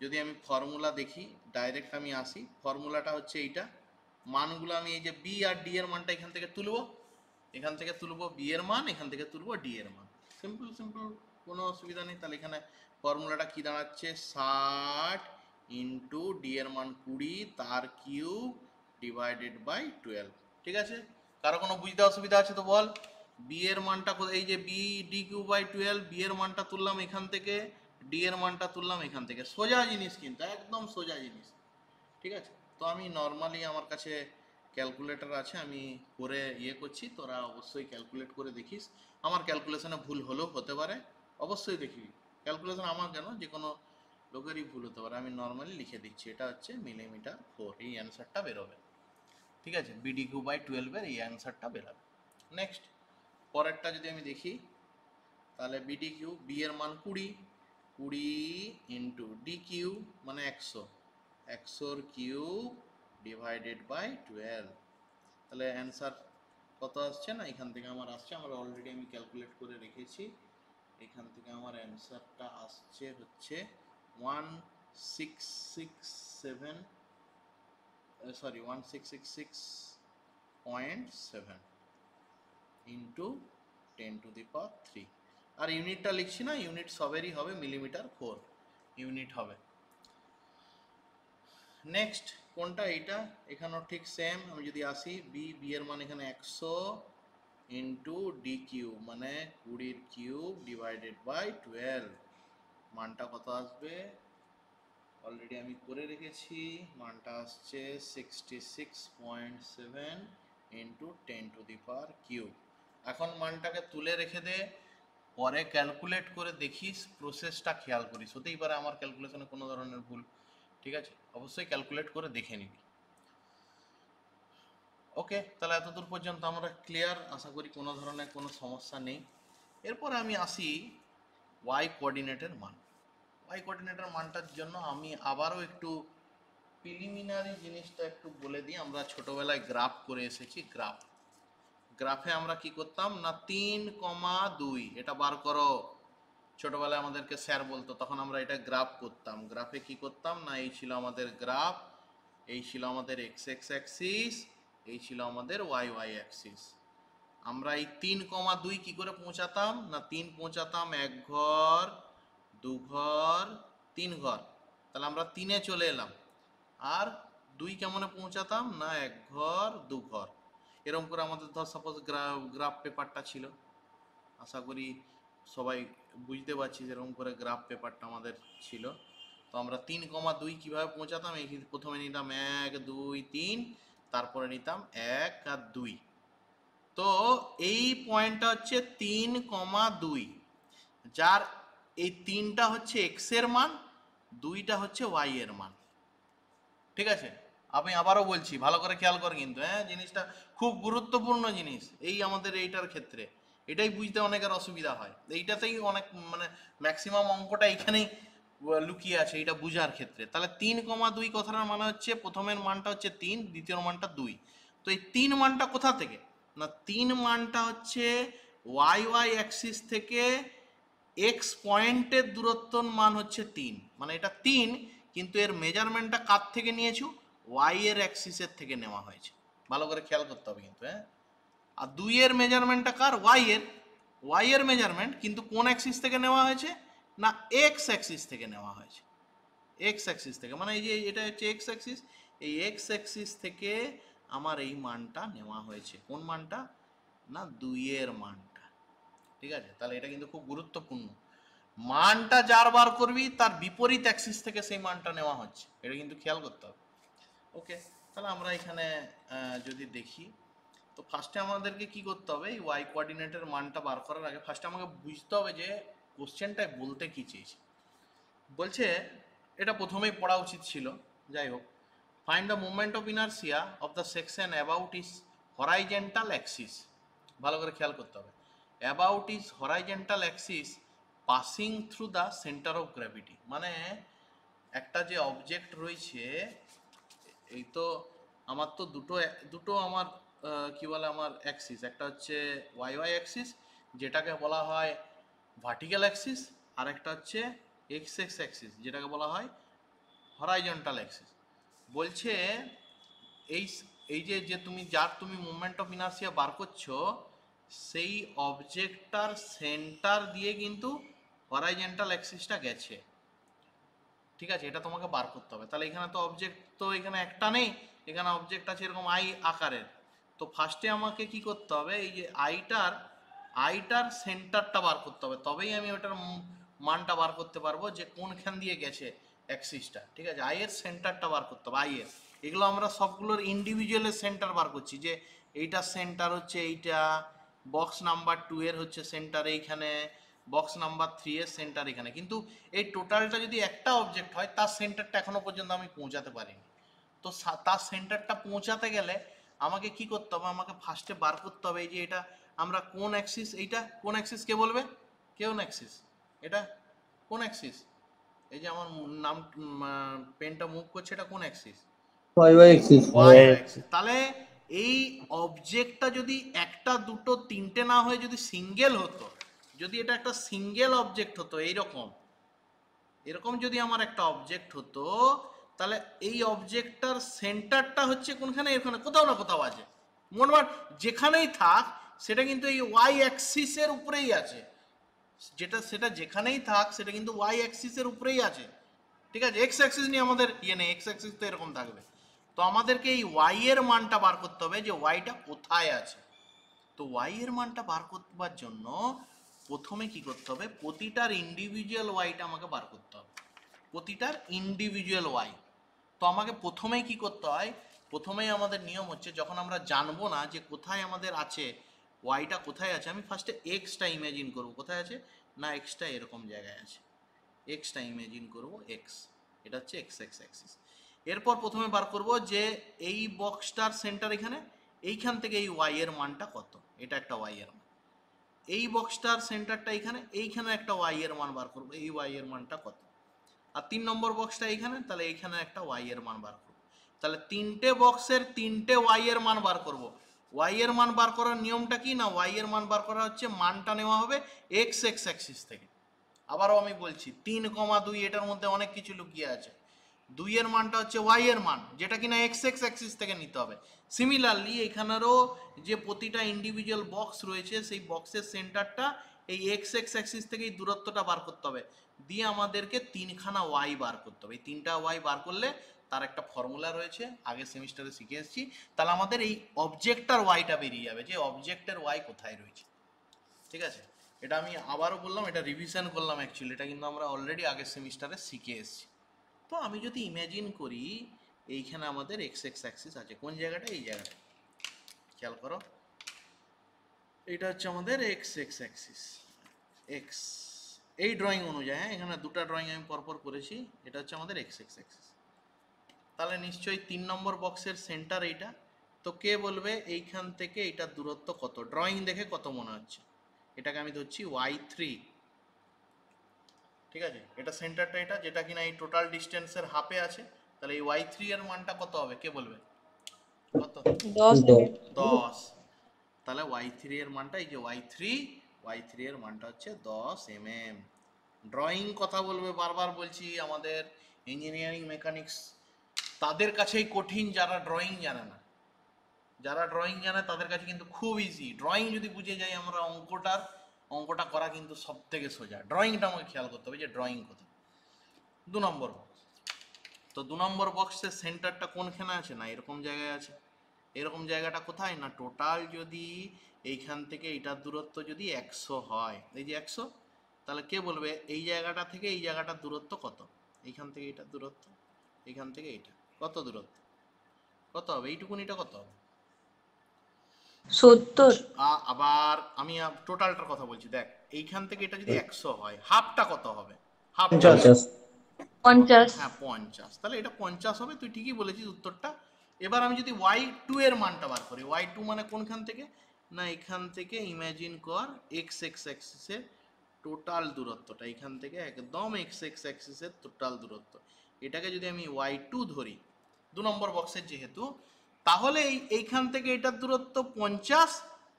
যদি আমি ফর্মুলা দেখি ডাইরেক্ট আমি আসি ফর্মুলাটা হচ্ছে এইটা মানগুলো আমি এই যে বি আর ডি এর মানটা এখান থেকে তুলব এখান থেকে তুলব বি এর মান এখান থেকে তুলব ডি এর মান সিম্পল সিম্পল কোনো অসুবিধা নেই তাহলে এখানে ফর্মুলাটা কি দাঁড়াচ্ছে ষাট ইন্টু ডি এর মান কুড়ি তার কিউব ডিভাইডেড বাই টুয়েলভ ঠিক আছে কারো কোনো বুঝতে অসুবিধা আছে তো বল বি এর মানটা এই যে B D cube by twelve B এর মানটা তুললাম এখান থেকে ডি এর মানটা তুললাম এখান থেকে সোজা জিনিস কিন্তু একদম সোজা জিনিস ঠিক আছে তো আমি নর্মালি আমার কাছে ক্যালকুলেটর আছে আমি করে ইয়ে করছি তোরা অবশ্যই ক্যালকুলেট করে দেখিস আমার ক্যালকুলেশনে ভুল হলেও হতে পারে অবশ্যই দেখি ক্যালকুলেশন আমার কেন যে কোনো লোকেরই ভুল হতে পারে আমি নর্মালি লিখে দিচ্ছি এটা হচ্ছে মিলিমিটার ফোর এই অ্যান্সারটা বেরোবে ঠিক আছে বিডি কিউ বাই টুয়েলভের এই অ্যান্সারটা বেরোবে নেক্সট পরেরটা যদি আমি দেখি তাহলে বিডি কিউ বি এর মান কুড়ি কুড়ি ইন্টু ডি কিউ মানে একশো একশোর কিউ ডিভাইডেড বাই টুয়েলভ তাহলে অ্যান্সার কত আসছে না এখান থেকে আমার আসছে আমার অলরেডি আমি ক্যালকুলেট করে রেখেছি এখান থেকে আমার অ্যান্সারটা আসছে হচ্ছে one six six seven sorry one six six six point seven into ten to the power three আর ইউনিটটা লিখছি না ইউনিট সবেরই হবে মিলিমিটার ফোর ইউনিট হবে নেক্সট কোনটা এইটা এখানেও ঠিক সেম আমি যদি আসি বি বি এর মান এখানে একশো ইন্টু ডি কিউব মানে কুড়ির কিউব ডিভাইডেড বাই টুয়েলভ মানটা কত আসবে অলরেডি আমি করে রেখেছি মানটা আসছে sixty six point seven into ten to the power cube এখন মানটাকে তুলে রেখে দে পরে ক্যালকুলেট করে দেখিস প্রসেসটা খেয়াল করিস হতেই পারে আমার ক্যালকুলেশনে কোনো ধরনের ভুল ঠিক আছে অবশ্যই ক্যালকুলেট করে দেখে নিবি ওকে তাহলে এতদূর পর্যন্ত আমরা ক্লিয়ার আশা করি কোনো ধরনের কোনো সমস্যা নেই এরপর আমি আসি ওয়াই কোঅর্ডিনেটের মান ওয়াই কোঅর্ডিনেটের মানটার জন্য আমি আবারও একটু প্রিলিমিনারি জিনিসটা একটু বলে দিই আমরা ছোটোবেলায় গ্রাফ করে এসেছি গ্রাফ গ্রাফে আমরা কি করতাম না তিন কমা দুই এটা বার করো ছোটবেলায় আমাদেরকে স্যার বলতো তখন আমরা এটা গ্রাফ করতাম গ্রাফে কি করতাম না এই ছিল আমাদের গ্রাফ এই ছিল আমাদের এক্স এক্স অ্যাক্সিস এই ছিল আমাদের ওয়াই ওয়াই অ্যাক্সিস আমরা এই তিন কমা দুই কী করে পৌঁছাতাম না তিন পৌঁছাতাম এক ঘর দু ঘর তিন ঘর তাহলে আমরা তিনে চলে এলাম আর দুই কেমনে পৌঁছাতাম না এক ঘর দু ঘর এরকম করে আমাদের ধর সাপোজ গ্রাফ গ্রাফ পেপারটা ছিল আশা করি সবাই বুঝতে পারছি যেরকম করে গ্রাফ পেপারটা আমাদের ছিল তো আমরা তিন কমা দুই কীভাবে পৌঁছাতাম এই প্রথমে নিতাম এক দুই তিন তারপরে নিতাম এক আর দুই তো এই পয়েন্টটা হচ্ছে তিন কমা দুই যার এই তিনটা হচ্ছে এক্সের মান দুইটা হচ্ছে ওয়াই এর মান ঠিক আছে আমি আবারও বলছি ভালো করে খেয়াল করে কিন্তু হ্যাঁ জিনিসটা খুব গুরুত্বপূর্ণ জিনিস এই আমাদের এইটার ক্ষেত্রে এটাই বুঝতে অনেকের অসুবিধা হয় এইটাতেই অনেক মানে ম্যাক্সিমাম অঙ্কটা এখানেই লুকিয়ে আছে এটা বুঝার ক্ষেত্রে তাহলে তিন কমা দুই কথাটার মানে হচ্ছে প্রথমের মানটা হচ্ছে তিন দ্বিতীয় মানটা দুই তো এই তিন মানটা কোথা থেকে না তিন মানটা হচ্ছে ওয়াই ওয়াই অ্যাক্সিস থেকে এক্স পয়েন্টের দূরত্বর মান হচ্ছে তিন মানে এটা তিন কিন্তু এর মেজারমেন্টটা কার থেকে নিয়েছো ওয়াইয়ের অ্যাক্সিসের থেকে নেওয়া হয়েছে ভালো করে খেয়াল করতে হবে কিন্তু হ্যাঁ আর দুইয়ের মেজারমেন্টটা কার ওয়াই এর ওয়াই এর মেজারমেন্ট কিন্তু কোন অ্যাক্সিস থেকে নেওয়া হয়েছে না এক্স অ্যাক্সিস থেকে নেওয়া হয়েছে এক্স অ্যাক্সিস থেকে মানে এই যে এটা হচ্ছে এক্স অ্যাক্সিস এই এক্স অ্যাক্সিস থেকে আমার এই মানটা নেওয়া হয়েছে কোন মানটা না দুইয়ের মানটা ঠিক আছে তাহলে এটা কিন্তু খুব গুরুত্বপূর্ণ মানটা যার বার করবি তার বিপরীত অ্যাক্সিস থেকে সেই মানটা নেওয়া হচ্ছে এটা কিন্তু খেয়াল করতে হবে ওকে তাহলে আমরা এখানে যদি দেখি তো ফার্স্টে আমাদেরকে কি করতে হবে এই ওয়াই কোয়ার্ডিনেটের মানটা বার করার আগে ফার্স্টে আমাকে বুঝতে হবে যে কোশ্চেনটায় বলতে কী চেয়েছে বলছে এটা প্রথমেই পড়া উচিত ছিল যাই হোক find the movement of inertia of the section about its horizontal axis ভালো করে খেয়াল করতে হবে about its horizontal axis passing through the centre of gravity মানে একটা যে অবজেক্ট রয়েছে এই তো আমার তো দুটো দুটো আমার কি বলে আমার অ্যাক্সিস একটা হচ্ছে ওয়াই ওয়াই অ্যাক্সিস যেটাকে বলা হয় ভার্টিক্যাল অ্যাক্সিস আর একটা হচ্ছে এক্স এক্স অ্যাক্সিস যেটাকে বলা হয় হরাইজন্টাল অ্যাক্সিস বলছে এই এই যে যে তুমি যার তুমি মুভমেন্ট অফ ইনার্সিয়া বার করছো সেই অবজেক্টটার সেন্টার দিয়ে কিন্তু হরাইজেন্টাল অ্যাক্সিসটা গেছে ঠিক আছে এটা তোমাকে বার করতে হবে তাহলে এখানে তো অবজেক্ট তো এখানে একটা নেই এখানে অবজেক্ট আছে এরকম আই আকারের তো ফার্স্টে আমাকে কি করতে হবে এই যে আইটার আইটার সেন্টারটা বার করতে হবে তবেই আমি ওটার মানটা বার করতে পারবো যে কোনখান দিয়ে গেছে অ্যাক্সিসটা ঠিক আছে আইয়ের সেন্টারটা বার করতে হবে আইয়ের এগুলো আমরা সবগুলোর ইন্ডিভিজুয়ালের সেন্টার বার করছি যে এইটা সেন্টার হচ্ছে এইটা বক্স নাম্বার টু এর হচ্ছে সেন্টার এইখানে বক্স নাম্বার থ্রি এর সেন্টার এখানে কিন্তু এই টোটালটা যদি একটা অবজেক্ট হয় তার সেন্টারটা এখনো পর্যন্ত আমি পৌঁছাতে পারিনি তো তার সেন্টারটা পৌঁছাতে গেলে আমাকে কি করতে হবে আমাকে ফার্স্টে বার করতে হবে এই যে এটা আমরা কোন অ্যাক্সিস এইটা কোন অ্যাক্সিস কে বলবে কেউ অ্যাক্সিস এটা কোন অ্যাক্সিস এই যে আমার নাম পেনটা মুভ করছে এটা কোন অ্যাক্সিস তাহলে এই অবজেক্টটা যদি একটা দুটো তিনটে না হয়ে যদি সিঙ্গেল হতো যদি এটা একটা সিঙ্গেল অবজেক্ট হতো এইরকম এরকম যদি আমার একটা অবজেক্ট হতো তাহলে এই অবজেক্টটার সেন্টারটা হচ্ছে কোনখানে এখানে কোথাও না কোথাও আছে মোটমাট যেখানেই থাক সেটা কিন্তু এই ওয়াই অ্যাক্সিসের উপরেই আছে যেটা সেটা যেখানেই থাক সেটা কিন্তু ওয়াই অ্যাক্সিসের উপরেই আছে ঠিক আছে এক্স অ্যাক্সিস নিয়ে আমাদের ইয়ে নেই এক্স অ্যাক্সিস তো এরকম থাকবে তো আমাদেরকে এই ওয়াই এর মানটা বার করতে হবে যে ওয়াইটা কোথায় আছে তো ওয়াই এর মানটা বার করবার জন্য প্রথমে কি করতে হবে প্রতিটার ইন্ডিভিজুয়াল ওয়াইটা আমাকে বার করতে হবে প্রতিটার ইন্ডিভিজুয়াল ওয়াই তো আমাকে প্রথমেই কি করতে হয় প্রথমেই আমাদের নিয়ম হচ্ছে যখন আমরা জানবো না যে কোথায় আমাদের আছে ওয়াইটা কোথায় আছে আমি ফার্স্টে এক্সটা ইমেজিন করবো কোথায় আছে না এক্সটা এরকম জায়গায় আছে এক্সটা ইমেজিন করবো এক্স এটা হচ্ছে এক্স এক্স অ্যাক্সিস এরপর প্রথমে বার করব যে এই বক্সটার সেন্টার এখানে এইখান থেকে এই ওয়াই এর মানটা কত এটা একটা ওয়াই এর মান এই বক্সটার সেন্টারটা এইখানে এইখানে একটা ওয়াই এর মান বার করবো এই ওয়াই এর মানটা কত আর তিন নম্বর বক্সটা এইখানে তাহলে এইখানে একটা ওয়াই এর মান বার করবো তাহলে তিনটে বক্সের তিনটে ওয়াই এর মান বার করবো ওয়াই এর মান বার করার নিয়মটা কি না ওয়াই এর মান বার করা হচ্ছে মানটা নেওয়া হবে এক্স এক্স অ্যাক্সিস থেকে আবারও আমি বলছি তিন কমা দুই এটার মধ্যে অনেক কিছু লুকিয়ে আছে দুইয়ের মানটা হচ্ছে ওয়াই এর মান যেটা কিনা এক্স এক্স অ্যাক্সিস থেকে নিতে হবে সিমিলারলি এখানেরও যে প্রতিটা ইন্ডিভিজুয়াল বক্স রয়েছে সেই বক্সের সেন্টারটা এই এক্স এক্স অ্যাক্সিস থেকে এই দূরত্বটা বার করতে হবে দিয়ে আমাদেরকে তিনখানা ওয়াই বার করতে হবে এই তিনটা ওয়াই বার করলে তার একটা ফর্মুলা রয়েছে আগের সেমিস্টারে শিখে এসেছি তাহলে আমাদের এই অবজেক্টটার ওয়াইটা বেরিয়ে যাবে যে অবজেক্টের ওয়াই কোথায় রয়েছে ঠিক আছে এটা আমি আবারও বললাম এটা রিভিশন করলাম অ্যাকচুয়ালি এটা কিন্তু আমরা অলরেডি আগের সেমিস্টারে শিখে এসেছি তো আমি যদি ইম্যাজিন করি এইখানে আমাদের এক্স এক্স অ্যাক্সিস আছে কোন জায়গাটা এই জায়গাটা খেয়াল করো এটা হচ্ছে আমাদের এক্স এক্স অ্যাক্সিস এক্স এই ড্রয়িং অনুযায়ী হ্যাঁ এখানে দুটা ড্রয়িং আমি পরপর করেছি এটা হচ্ছে আমাদের এক্স এক্স অ্যাক্সিস তাহলে নিশ্চয়ই তিন নম্বর বক্সের সেন্টার এইটা তো কে বলবে এইখান থেকে এইটার দূরত্ব কত ড্রয়িং দেখে কত মনে হচ্ছে এটাকে আমি ধরছি ওয়াই থ্রি ঠিক আছে এটা সেন্টারটা এটা যেটা কিনা এই টোটাল ডিস্টেন্সের হাফে আছে তাহলে এই ওয়াই থ্রি এর মানটা কত হবে কে বলবে কত দশ তাহলে ওয়াই থ্রি এর মানটা এই যে ওয়াই থ্রি ওয়াই থ্রি এর মানটা হচ্ছে দশ এম এম ড্রয়িং কথা বলবে বারবার বলছি আমাদের ইঞ্জিনিয়ারিং মেকানিক্স তাদের কাছেই কঠিন যারা ড্রয়িং জানে না যারা ড্রয়িং জানে তাদের কাছে কিন্তু খুব ইজি ড্রয়িং যদি বুঝে যাই আমরা অঙ্কটার অঙ্কটা করা কিন্তু সব থেকে সোজা ড্রয়িংটা আমাকে খেয়াল করতে হবে যে ড্রয়িং কোথায় দু নম্বর বক্স তো দু নম্বর বক্সের সেন্টারটা কোনখানে আছে না এরকম জায়গায় আছে এরকম জায়গাটা কোথায় না টোটাল যদি এইখান থেকে এইটার দূরত্ব যদি একশো হয় এই যে একশো তাহলে কে বলবে এই জায়গাটা থেকে এই জায়গাটার দূরত্ব কত এইখান থেকে এইটার দূরত্ব এইখান থেকে এইটা কত দূরত্ব কত হবে এটা কত হবে সত্তর আবার আমি টোটালটার কথা বলছি দেখ এইখান থেকে এটা যদি একশো হয় হাফটা কত হবে হাফ পঞ্চাশ হ্যাঁ, পঞ্চাশ তাহলে এটা পঞ্চাশ হবে তুই ঠিকই বলেছিস উত্তরটা এবার আমি যদি ওয়াই টু এর মানটা বার করি ওয়াই টু মানে কোনখান থেকে না এখান থেকে ইমাজিন কর এক্স এক্স অ্যাক্সিসের টোটাল দূরত্বটা এখান থেকে একদম এক্স এক্স অ্যাক্সিসের টোটাল দূরত্ব এটাকে যদি আমি ওয়াই টু ধরি দু নম্বর বক্সের যেহেতু তাহলে এইখান থেকে এটার দূরত্ব পঞ্চাশ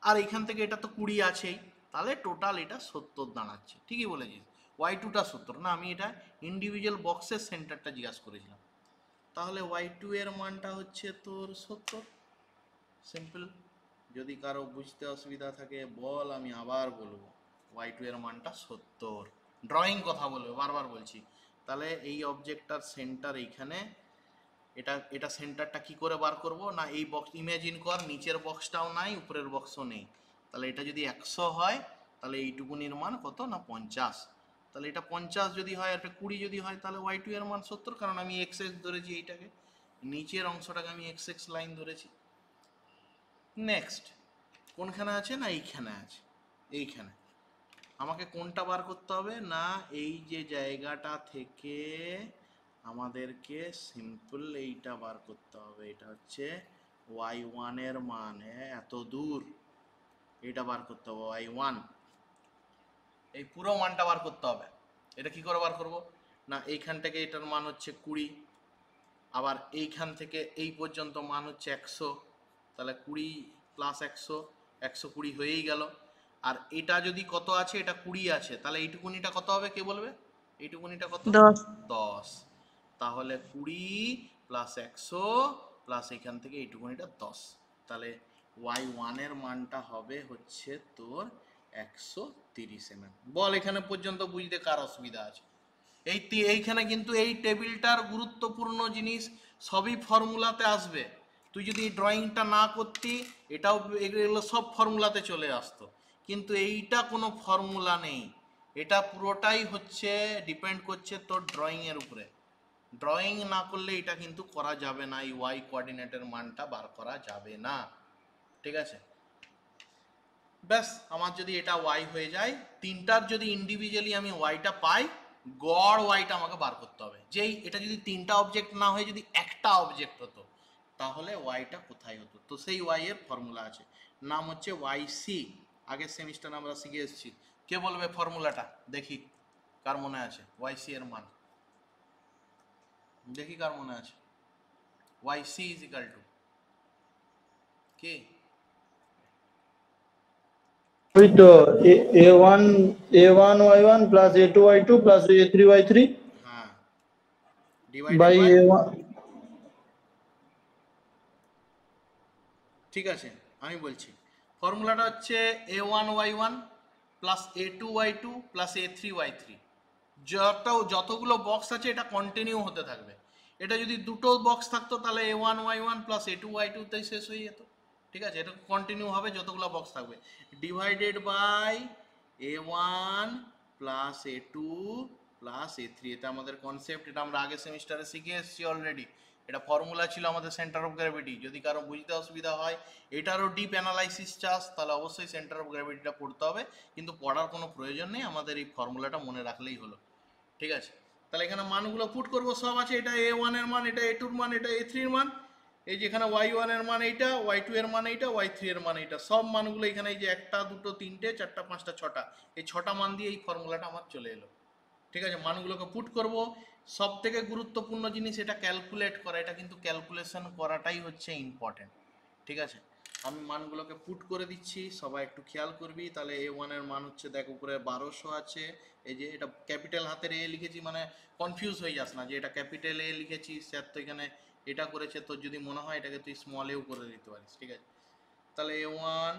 আর এইখান থেকে এটা তো কুড়ি আছেই তাহলে টোটাল এটা সত্তর দাঁড়াচ্ছে ঠিকই বলেছিস ওয়াই টুটা সত্তর না আমি এটা ইন্ডিভিজুয়াল বক্সের সেন্টারটা জিজ্ঞাসা করেছিলাম তাহলে ওয়াই টু এর মানটা হচ্ছে তোর সত্তর সিম্পল যদি কারো বুঝতে অসুবিধা থাকে বল আমি আবার বলবো ওয়াই টু এর মানটা সত্তর ড্রয়িং কথা বলবে বারবার বলছি তাহলে এই অবজেক্টটার সেন্টার এইখানে এটা এটা সেন্টারটা কি করে বার করব না এই বক্স ইমাজিন কর নিচের বক্সটাও নাই উপরের বক্সও নেই তাহলে এটা যদি একশো হয় তাহলে এইটুকুনির মান কত না পঞ্চাশ তাহলে এটা পঞ্চাশ যদি হয় এটা কুড়ি যদি হয় তাহলে ওয়াই টু এর মান সত্তর কারণ আমি এক্স এক্স ধরেছি এইটাকে নিচের অংশটাকে আমি এক্স এক্স লাইন ধরেছি নেক্সট কোনখানে আছে না এইখানে আছে এইখানে আমাকে কোনটা বার করতে হবে না এই যে জায়গাটা থেকে আমাদেরকে সিম্পল এইটা বার করতে হবে এটা হচ্ছে ওয়াই ওয়ানের মান এত দূর এটা বার করতে হবে ওয়াই ওয়ান এই পুরো মানটা বার করতে হবে এটা কি করে বার করব না এইখান থেকে এটার মান হচ্ছে কুড়ি আবার এইখান থেকে এই পর্যন্ত মান হচ্ছে একশো তাহলে কুড়ি প্লাস একশো একশো কুড়ি হয়েই গেল আর এটা যদি কত আছে এটা কুড়ি আছে তাহলে এইটুকুনিটা কত হবে কে বলবে এইটুকুনিটা কত দশ দশ তাহলে কুড়ি প্লাস একশো প্লাস এখান থেকে এইটুকুনিটা দশ তাহলে ওয়াই ওয়ানের মানটা হবে হচ্ছে তোর একশো তিরিশ এম mm। বল এখানে পর্যন্ত বুঝতে কার অসুবিধা আছে এই এইখানে কিন্তু এই টেবিলটার গুরুত্বপূর্ণ জিনিস সবই ফর্মুলাতে আসবে তুই যদি ড্রয়িংটা না করতি এটাও এগুলো সব ফর্মুলাতে চলে আসতো কিন্তু এইটা কোনো ফর্মুলা নেই এটা পুরোটাই হচ্ছে ডিপেন্ড করছে তোর ড্রয়িংয়ের উপরে ড্রয়িং না করলে এটা কিন্তু করা যাবে না এই ওয়াই কোঅর্ডিনেটের মানটা বার করা যাবে না ঠিক আছে ব্যাস আমার যদি এটা ওয়াই হয়ে যায় তিনটার যদি ইন্ডিভিজুয়ালি আমি ওয়াইটা পাই গড় ওয়াইটা আমাকে বার করতে হবে যেই এটা যদি তিনটা অবজেক্ট না হয়ে যদি একটা অবজেক্ট হতো তাহলে ওয়াইটা কোথায় হতো তো সেই ওয়াই এর ফর্মুলা আছে নাম হচ্ছে ওয়াই সি আগের সেমিস্টার আমরা শিখে এসেছি কে বলবে ফর্মুলাটা দেখি কার মনে আছে ওয়াই সি এর মান দেখি কার মনে আছে Y C is equal to কে ওই তো A one A one Y one plus A two Y two plus A three Y three by A one ঠিক আছে আমি বলছি ফর্মুলাটা হচ্ছে A one Y one plus A two Y two plus A three Y three যতটাও যতগুলো box আছে এটা কন্টিনিউ হতে থাকবে এটা যদি দুটো বক্স থাকতো তাহলে A one Y one plus A two Y টুতেই শেষ হয়ে যেত ঠিক আছে এটা কন্টিনিউ হবে যতগুলো বক্স থাকবে divided by A one plus A two plus A three এটা আমাদের কনসেপ্ট এটা আমরা আগে সেমিস্টারে শিখে এসেছি অলরেডি এটা ফর্মুলা ছিল আমাদের সেন্টার অফ গ্র্যাভিটি যদি কারো বুঝতে অসুবিধা হয় এটারও ডিপ অ্যানালাইসিস চাস তাহলে অবশ্যই সেন্টার অফ গ্র্যাভিটিটা পড়তে হবে কিন্তু পড়ার কোনো প্রয়োজন নেই আমাদের এই ফর্মুলাটা মনে রাখলেই হলো ঠিক আছে তাহলে এখানে মানগুলো পুট করব সব আছে এটা এ ওয়ানের মান এটা এ টুর মান এটা এ থ্রির মান এই যে এখানে ওয়াই ওয়ানের মান এইটা ওয়াই টু এর মান এইটা ওয়াই থ্রি এর মান এইটা সব মানগুলো এখানে এই যে একটা দুটো তিনটে চারটা পাঁচটা ছটা এই ছটা মান দিয়ে এই ফর্মুলাটা আমার চলে এলো ঠিক আছে মানগুলোকে পুট করব সব থেকে গুরুত্বপূর্ণ জিনিস এটা ক্যালকুলেট করা এটা কিন্তু ক্যালকুলেশন করাটাই হচ্ছে ইম্পর্টেন্ট ঠিক আছে আমি মানগুলোকে পুট করে দিচ্ছি সবাই একটু খেয়াল করবি তাহলে এ ওয়ানের মান হচ্ছে দেখ উপরে বারোশো আছে এই যে এটা ক্যাপিটাল হাতের এ লিখেছি মানে কনফিউজ হয়ে যাস না যে এটা ক্যাপিটাল এ লিখেছি স্যার তো এখানে এটা করেছে তোর যদি মনে হয় এটাকে তুই স্মল এও করে দিতে পারিস ঠিক আছে তাহলে A one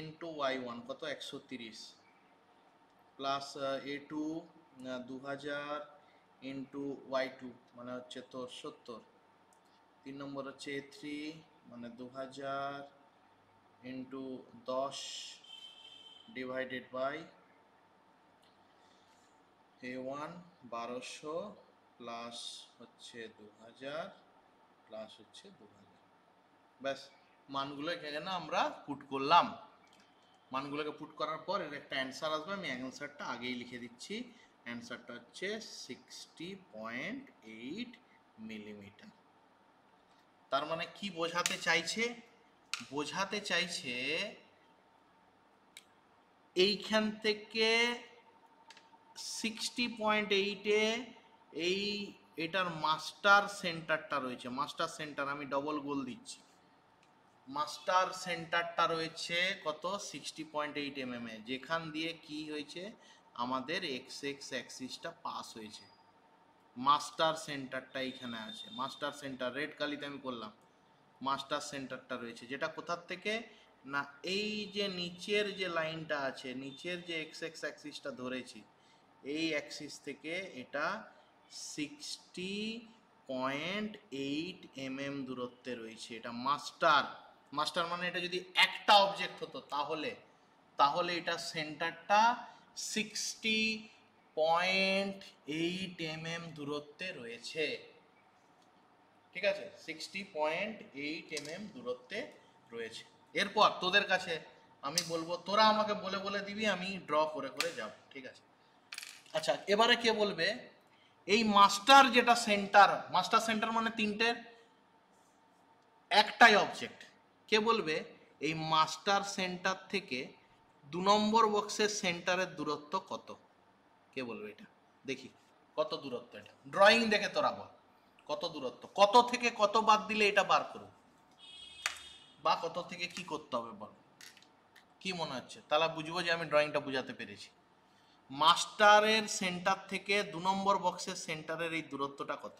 into Y one কত একশো তিরিশ প্লাস এ টু দু হাজার ইন্টু ওয়াই টু মানে হচ্ছে তোর সত্তর তিন নম্বর হচ্ছে এ থ্রি মানে দু হাজার ইন্টু দশ ডিভাইডেড বাই এ ওয়ান বারোশো প্লাস হচ্ছে দু হাজার প্লাস হচ্ছে দু হাজার ব্যাস মানগুলো এখানে আমরা পুট করলাম মানগুলোকে পুট করার পর এর একটা অ্যান্সার আসবে আমি অ্যান্সারটা আগেই লিখে দিচ্ছি অ্যান্সারটা হচ্ছে সিক্সটি পয়েন্ট এইট মিলিমিটার তার মানে কি বোঝাতে চাইছে বোঝাতে চাইছে এইখান থেকে সিক্সটি পয়েন্ট এইটে এই এটার মাস্টার সেন্টারটা রয়েছে মাস্টার সেন্টার আমি ডবল গোল দিচ্ছি মাস্টার সেন্টারটা রয়েছে কত sixty point eight M M এ যেখান দিয়ে কি হয়েছে আমাদের এক্স এক্স অ্যাক্সিসটা পাস হয়েছে মাস্টার সেন্টারটা এইখানে আছে মাস্টার সেন্টার রেড কালিতে আমি করলাম মাস্টার সেন্টারটা রয়েছে যেটা কোথার থেকে না এই যে নিচের যে লাইনটা আছে নিচের যে এক্স এক্স অ্যাক্সিসটা ধরেছি এই অ্যাক্সিস থেকে এটা sixty point eight M M দূরত্বে রয়েছে এটা মাস্টার মাস্টার মানে এটা যদি একটা অবজেক্ট হতো তাহলে তাহলে এটা সেন্টারটা sixty point eight M M দূরত্বে রয়েছে ঠিক আছে সিক্সটি পয়েন্ট এইট এম দূরত্বে রয়েছে এরপর তোদের কাছে আমি বলবো তোরা আমাকে বলে বলে দিবি আমি ড্র করে করে যাব ঠিক আছে আচ্ছা এবারে কে বলবে এই মাস্টার যেটা সেন্টার মাস্টার সেন্টার মানে তিনটে একটাই অবজেক্ট কে বলবে এই মাস্টার সেন্টার থেকে দু নম্বর বক্সের সেন্টারের দূরত্ব কত কে বলবে এটা দেখি কত দূরত্ব এটা ড্রয়িং দেখে তোরা বল কত দূরত্ব কত থেকে কত বাদ দিলে এটা বার করো বা কত থেকে কি করতে হবে বল কি মনে হচ্ছে তাহলে বুঝবো যে আমি ড্রয়িংটা বোঝাতে পেরেছি মাস্টারের সেন্টার থেকে দু নম্বর বক্সের সেন্টারের এই দূরত্বটা কত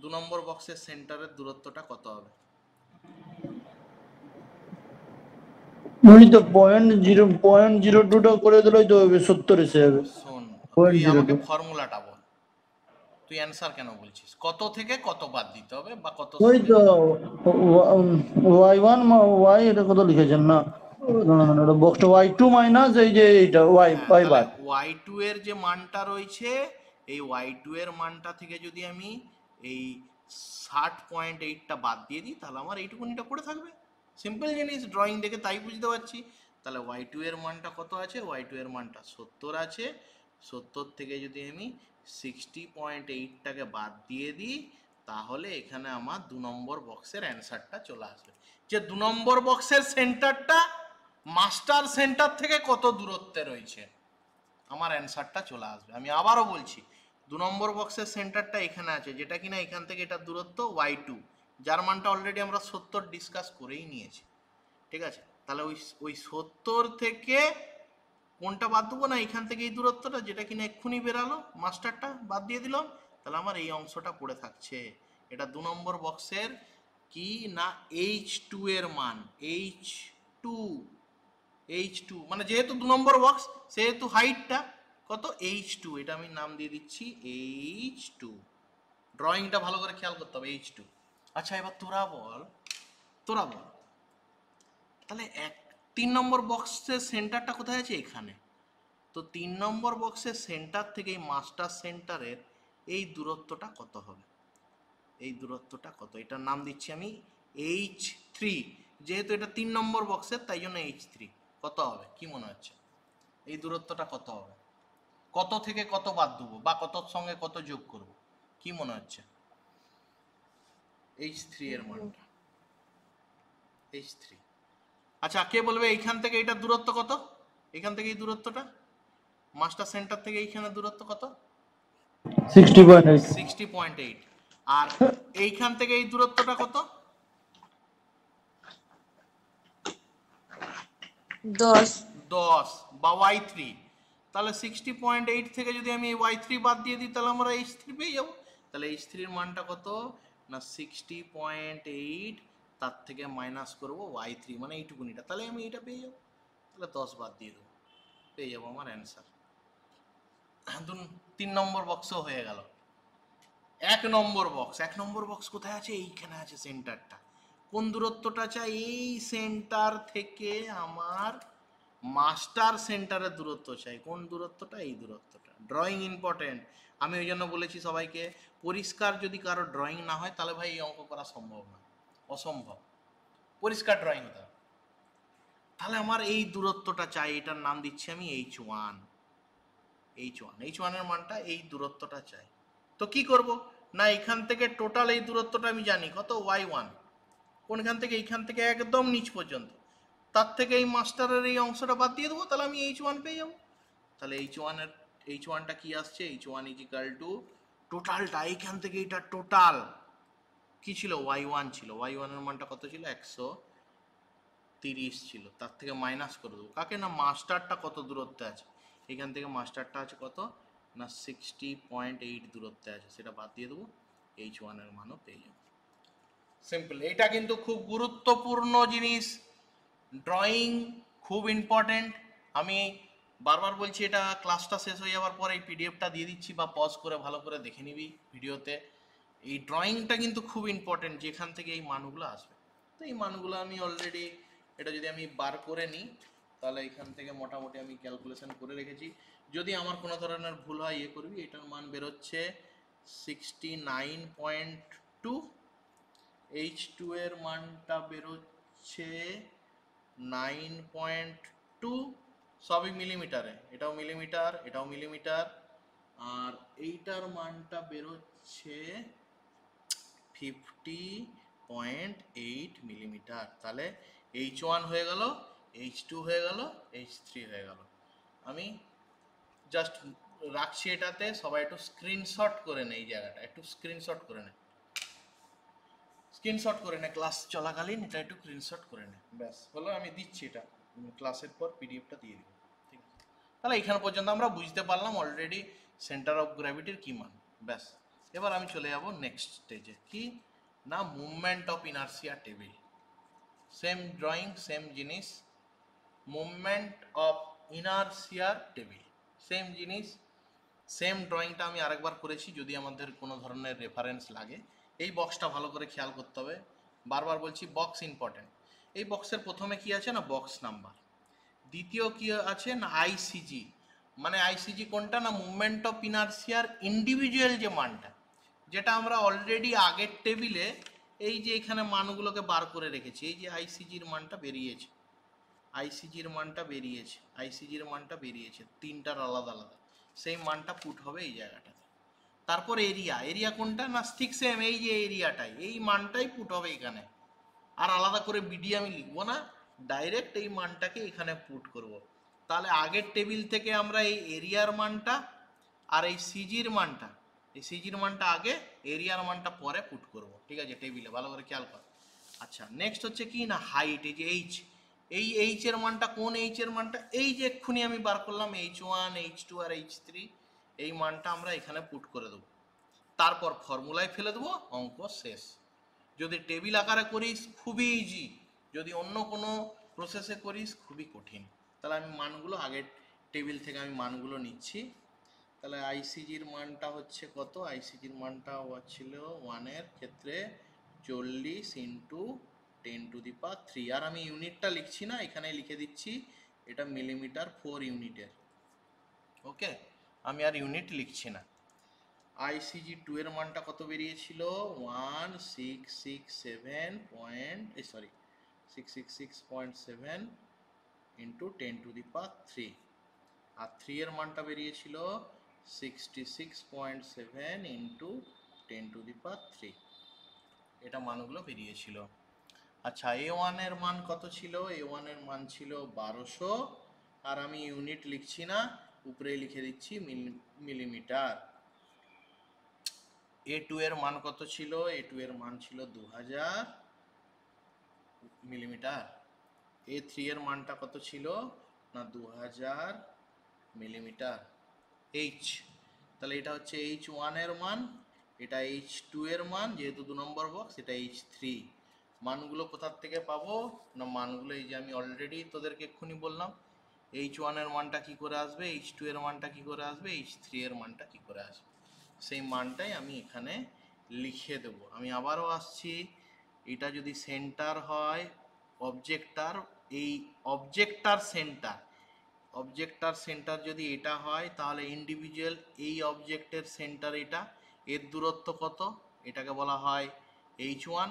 দু নম্বর বক্সের সেন্টারের দূরত্বটা কত হবে তো জিরো জিরো করে দিলেই তো সত্তর এসে যাবে শোন আমাকে ফর্মুলাটা তুই অ্যানসার কেন বলছিস কত থেকে কত বাদ দিতে হবে বা কত ওই তো ওয়াই ওয়ান ওয়াই এটা কত লিখেছেন না বক্সটা ওয়াই টু মাইনাস এই যে এইটা ওয়াই হ্যাঁ, ওয়াই ওয়াই টু এর যে মানটা রয়েছে এই ওয়াই টু এর মানটা থেকে যদি আমি এই ষাট পয়েন্ট এইটটা বাদ দিয়ে দিই তাহলে আমার এইটুকুনিটা করে থাকবে সিম্পল জিনিস ড্রয়িং দেখে তাই বুঝতে পারছি তাহলে ওয়াই টু এর মানটা কত আছে ওয়াই টু এর মানটা সত্তর আছে সত্তর থেকে যদি আমি সিক্সটি পয়েন্ট এইটটাকে বাদ দিয়ে দিই তাহলে এখানে আমার দু নম্বর বক্সের অ্যান্সারটা চলে আসবে যে দু নম্বর বক্সের সেন্টারটা মাস্টার সেন্টার থেকে কত দূরত্বে রয়েছে আমার অ্যান্সারটা চলে আসবে আমি আবারও বলছি দু নম্বর বক্সের সেন্টারটা এখানে আছে যেটা কিনা এখান থেকে এটার দূরত্ব ওয়াই টু জার্মানটা অলরেডি আমরা সত্তর ডিসকাস করেই নিয়েছি ঠিক আছে তাহলে ওই ওই সত্তর থেকে কোনটা বাদ দেবো না এখান থেকে এই দূরত্বটা যেটা কিনা এক্ষুনি বেরালো মাস্টারটা বাদ দিয়ে দিলাম তাহলে আমার এই অংশটা পড়ে থাকছে এটা দু নম্বর বক্সের কি না এইচ টু এর মান এইচ টু এইচ টু মানে যেহেতু দু নম্বর বক্স সেহেতু হাইটটা কত এইচ টু এটা আমি নাম দিয়ে দিচ্ছি এইচ টু ড্রয়িংটা ভালো করে খেয়াল করতে হবে এইচ টু আচ্ছা এবার তোরা বল তোরা বল তাহলে এক তিন নম্বর বক্সের সেন্টারটা কোথায় আছে এখানে তো তিন নম্বর বক্সের সেন্টার থেকে এই মাস্টার সেন্টারের এই দূরত্বটা কত হবে এই দূরত্বটা কত এটার নাম দিচ্ছি আমি এইচ থ্রি যেহেতু এটা তিন নম্বর বক্সের তাই জন্য এইচ থ্রি কত হবে কি মনে হচ্ছে এই দূরত্বটা কত হবে কত থেকে কত বাদ দেবো বা কত সঙ্গে কত যোগ করব কি মনে হচ্ছে এইচ থ্রি এর মানটা এইচ থ্রি আচ্ছা কে বলবে এইখান থেকে এইটার দূরত্ব কত এইখান থেকে এই দূরত্বটা মাস্টার সেন্টার থেকে এইখানে দূরত্ব কত 60.8 60.8 আর এইখান থেকে এই দূরত্বটা কত 10 10 বা y3 তাহলে 60.8 থেকে যদি আমি y3 বাদ দিয়ে দিই তাহলে আমরা h3 পেয়ে যাব তাহলে h3 এর মানটা কত না 60.8 তার থেকে মাইনাস করবো ওয়াই থ্রি মানে এইটুকুনিটা তাহলে আমি এইটা পেয়ে যাবো তাহলে দশ বাদ দিয়ে দেবো পেয়ে যাবো আমার অ্যান্সার ধরুন তিন নম্বর বক্সও হয়ে গেল এক নম্বর বক্স এক নম্বর বক্স কোথায় আছে এইখানে আছে সেন্টারটা কোন দূরত্বটা চাই এই সেন্টার থেকে আমার মাস্টার সেন্টারের দূরত্ব চাই কোন দূরত্বটা এই দূরত্বটা ড্রয়িং ইম্পর্টেন্ট আমি ওই জন্য বলেছি সবাইকে পরিষ্কার যদি কারো ড্রয়িং না হয় তাহলে ভাই এই অঙ্ক করা সম্ভব না অসম্ভব পরিষ্কার ড্রয়িং হতে হবে তাহলে আমার এই দূরত্বটা চাই এটার নাম দিচ্ছি আমি H one H one H ওয়ানের মানটা এই দূরত্বটা চাই তো কি করব না এখান থেকে টোটাল এই দূরত্বটা আমি জানি কত ওয়াই ওয়ান কোনখান থেকে এইখান থেকে একদম নিচ পর্যন্ত তার থেকে এই মাস্টারের এই অংশটা বাদ দিয়ে দেবো তাহলে আমি এইচ ওয়ান পেয়ে যাবো তাহলে এইচ ওয়ানের এইচ ওয়ানটা কী আসছে এইচ ওয়ান ইজিক্যাল টু টোটালটা এইখান থেকে এটা টোটাল কী ছিল ওয়াই ওয়ান ছিল ওয়াই ওয়ানের মানটা কত ছিল একশো তিরিশ ছিল তার থেকে মাইনাস করে দেবো কাকে না মাস্টারটা কত দূরত্বে আছে এখান থেকে মাস্টারটা আছে কত না সিক্সটি পয়েন্ট এইট দূরত্বে আছে সেটা বাদ দিয়ে দেবো এইচ ওয়ানের মানও পেয়ে যাবো সিম্পল এটা কিন্তু খুব গুরুত্বপূর্ণ জিনিস ড্রয়িং খুব ইম্পর্ট্যান্ট আমি বারবার বলছি এটা ক্লাসটা শেষ হয়ে যাওয়ার পর এই পিডিএফটা দিয়ে দিচ্ছি বা পজ করে ভালো করে দেখে নিবি ভিডিওতে এই ড্রয়িংটা কিন্তু খুব ইম্পর্টেন্ট যেখান থেকে এই মানগুলো আসবে তো এই মানগুলো আমি অলরেডি এটা যদি আমি বার করে নিই তাহলে এখান থেকে মোটামুটি আমি ক্যালকুলেশন করে রেখেছি যদি আমার কোনো ধরনের ভুল হয় ইয়ে করবি এটার মান বেরোচ্ছে sixty nine point two H two এর মানটা বেরোচ্ছে নাইন পয়েন্ট টু সবই মিলিমিটারে এটাও মিলিমিটার এটাও মিলিমিটার আর এইটার মানটা বেরোচ্ছে ফিফটি পয়েন্ট এইট মিলিমিটার তাহলে এইচ ওয়ান হয়ে গেল এইচ টু হয়ে গেল এইচ থ্রি হয়ে গেল আমি জাস্ট রাখছি এটাতে সবাই একটু স্ক্রিনশট করে এই জায়গাটা একটু স্ক্রিনশট করে নে স্ক্রিনশট করে নে ক্লাস চলাকালীন এটা একটু স্ক্রিনশট করে নে ব্যাস হলো আমি দিচ্ছি এটা ক্লাসের পর পিডিএফটা দিয়ে দেবো ঠিক আছে তাহলে এখান পর্যন্ত আমরা বুঝতে পারলাম অলরেডি সেন্টার অফ গ্র্যাভিটির কী মান ব্যাস এবার আমি চলে যাব নেক্সট স্টেজে কি না movement of inertia table same drawing same জিনিস মুভমেন্ট অফ ইনার্সিয়ার টেবিল সেম জিনিস সেম ড্রয়িংটা আমি আরেকবার করেছি যদি আমাদের কোনো ধরনের রেফারেন্স লাগে এই বক্সটা ভালো করে খেয়াল করতে হবে বারবার বলছি বক্স ইম্পর্টেন্ট এই বক্সের প্রথমে কি আছে না বক্স নাম্বার দ্বিতীয় কি আছে না আইসিজি মানে আইসিজি কোনটা না মুভমেন্ট অফ ইনার্সিয়ার ইন্ডিভিজুয়াল যে মানটা যেটা আমরা অলরেডি আগের টেবিলে এই যে এখানে মানগুলোকে বার করে রেখেছি এই যে আইসিজির মানটা বেরিয়েছে আইসিজির মানটা বেরিয়েছে আইসিজির মানটা বেরিয়েছে তিনটার আলাদা আলাদা সেই মানটা পুট হবে এই জায়গাটাতে তারপর এরিয়া এরিয়া কোনটা না স্টিক সেম এই যে এরিয়াটাই এই মানটাই পুট হবে এখানে আর আলাদা করে বিডি আমি লিখবো না ডাইরেক্ট এই মানটাকে এখানে পুট করব। তাহলে আগের টেবিল থেকে আমরা এই এরিয়ার মানটা আর এই সিজির মানটা এই সিজির মানটা আগে এরিয়ার মানটা পরে পুট করব ঠিক আছে টেবিলে ভালো করে খেয়াল কর আচ্ছা নেক্সট হচ্ছে কি না হাইট এই যে এইচ এই এইচ এর মানটা কোন এইচ এর মানটা এই যে এক্ষুনি আমি বার করলাম এইচ ওয়ান এইচ টু আর এইচ থ্রি এই মানটা আমরা এখানে পুট করে দেবো তারপর ফর্মুলায় ফেলে দেবো অঙ্ক শেষ যদি টেবিল আকারে করিস খুবই ইজি যদি অন্য কোনো প্রসেসে করিস খুবই কঠিন তাহলে আমি মানগুলো আগের টেবিল থেকে আমি মানগুলো নিচ্ছি তাহলে আইসিজির মানটা হচ্ছে কত আইসিজির মানটা ছিল ওয়ানের ক্ষেত্রে চল্লিশ into ten to the power three আর আমি ইউনিটটা লিখছি না এখানে লিখে দিচ্ছি এটা মিলিমিটার ফোর ইউনিটের ওকে আমি আর ইউনিট লিখছি না আইসিজি টু এর মানটা কত বেরিয়েছিল one six six seven point এই sorry six six six point seven into ten to the power three আর থ্রি এর মানটা বেরিয়েছিল 66.7 into ten to the power three এটা মানগুলো বেরিয়েছিল আচ্ছা এ ওয়ানের মান কত ছিল এ ওয়ানের মান ছিল বারোশো আর আমি ইউনিট লিখছি না উপরে লিখে দিচ্ছি মিলিমিটার এ টু এর মান কত ছিল এ টু এর মান ছিল দু হাজার মিলিমিটার এ থ্রি এর মানটা কত ছিল না দু হাজার মিলিমিটার এইচ তাহলে এটা হচ্ছে এইচ ওয়ানের মান এটা এইচ টু এর মান যেহেতু দু নম্বর বক্স এটা এইচ থ্রি মানগুলো কোথার থেকে পাবো না মানগুলো এই যে আমি অলরেডি তোদেরকে এক্ষুনি বললাম এইচ ওয়ানের মানটা কী করে আসবে এইচ টু এর মানটা কী করে আসবে এইচ থ্রি এর মানটা কী করে আসবে সেই মানটাই আমি এখানে লিখে দেব আমি আবারও আসছি এটা যদি সেন্টার হয় অবজেক্টার এই অবজেক্টার সেন্টার অবজেক্টটার সেন্টার যদি এটা হয় তাহলে ইন্ডিভিজুয়াল এই অবজেক্টের সেন্টার এটা এর দূরত্ব কত এটাকে বলা হয় এইচ ওয়ান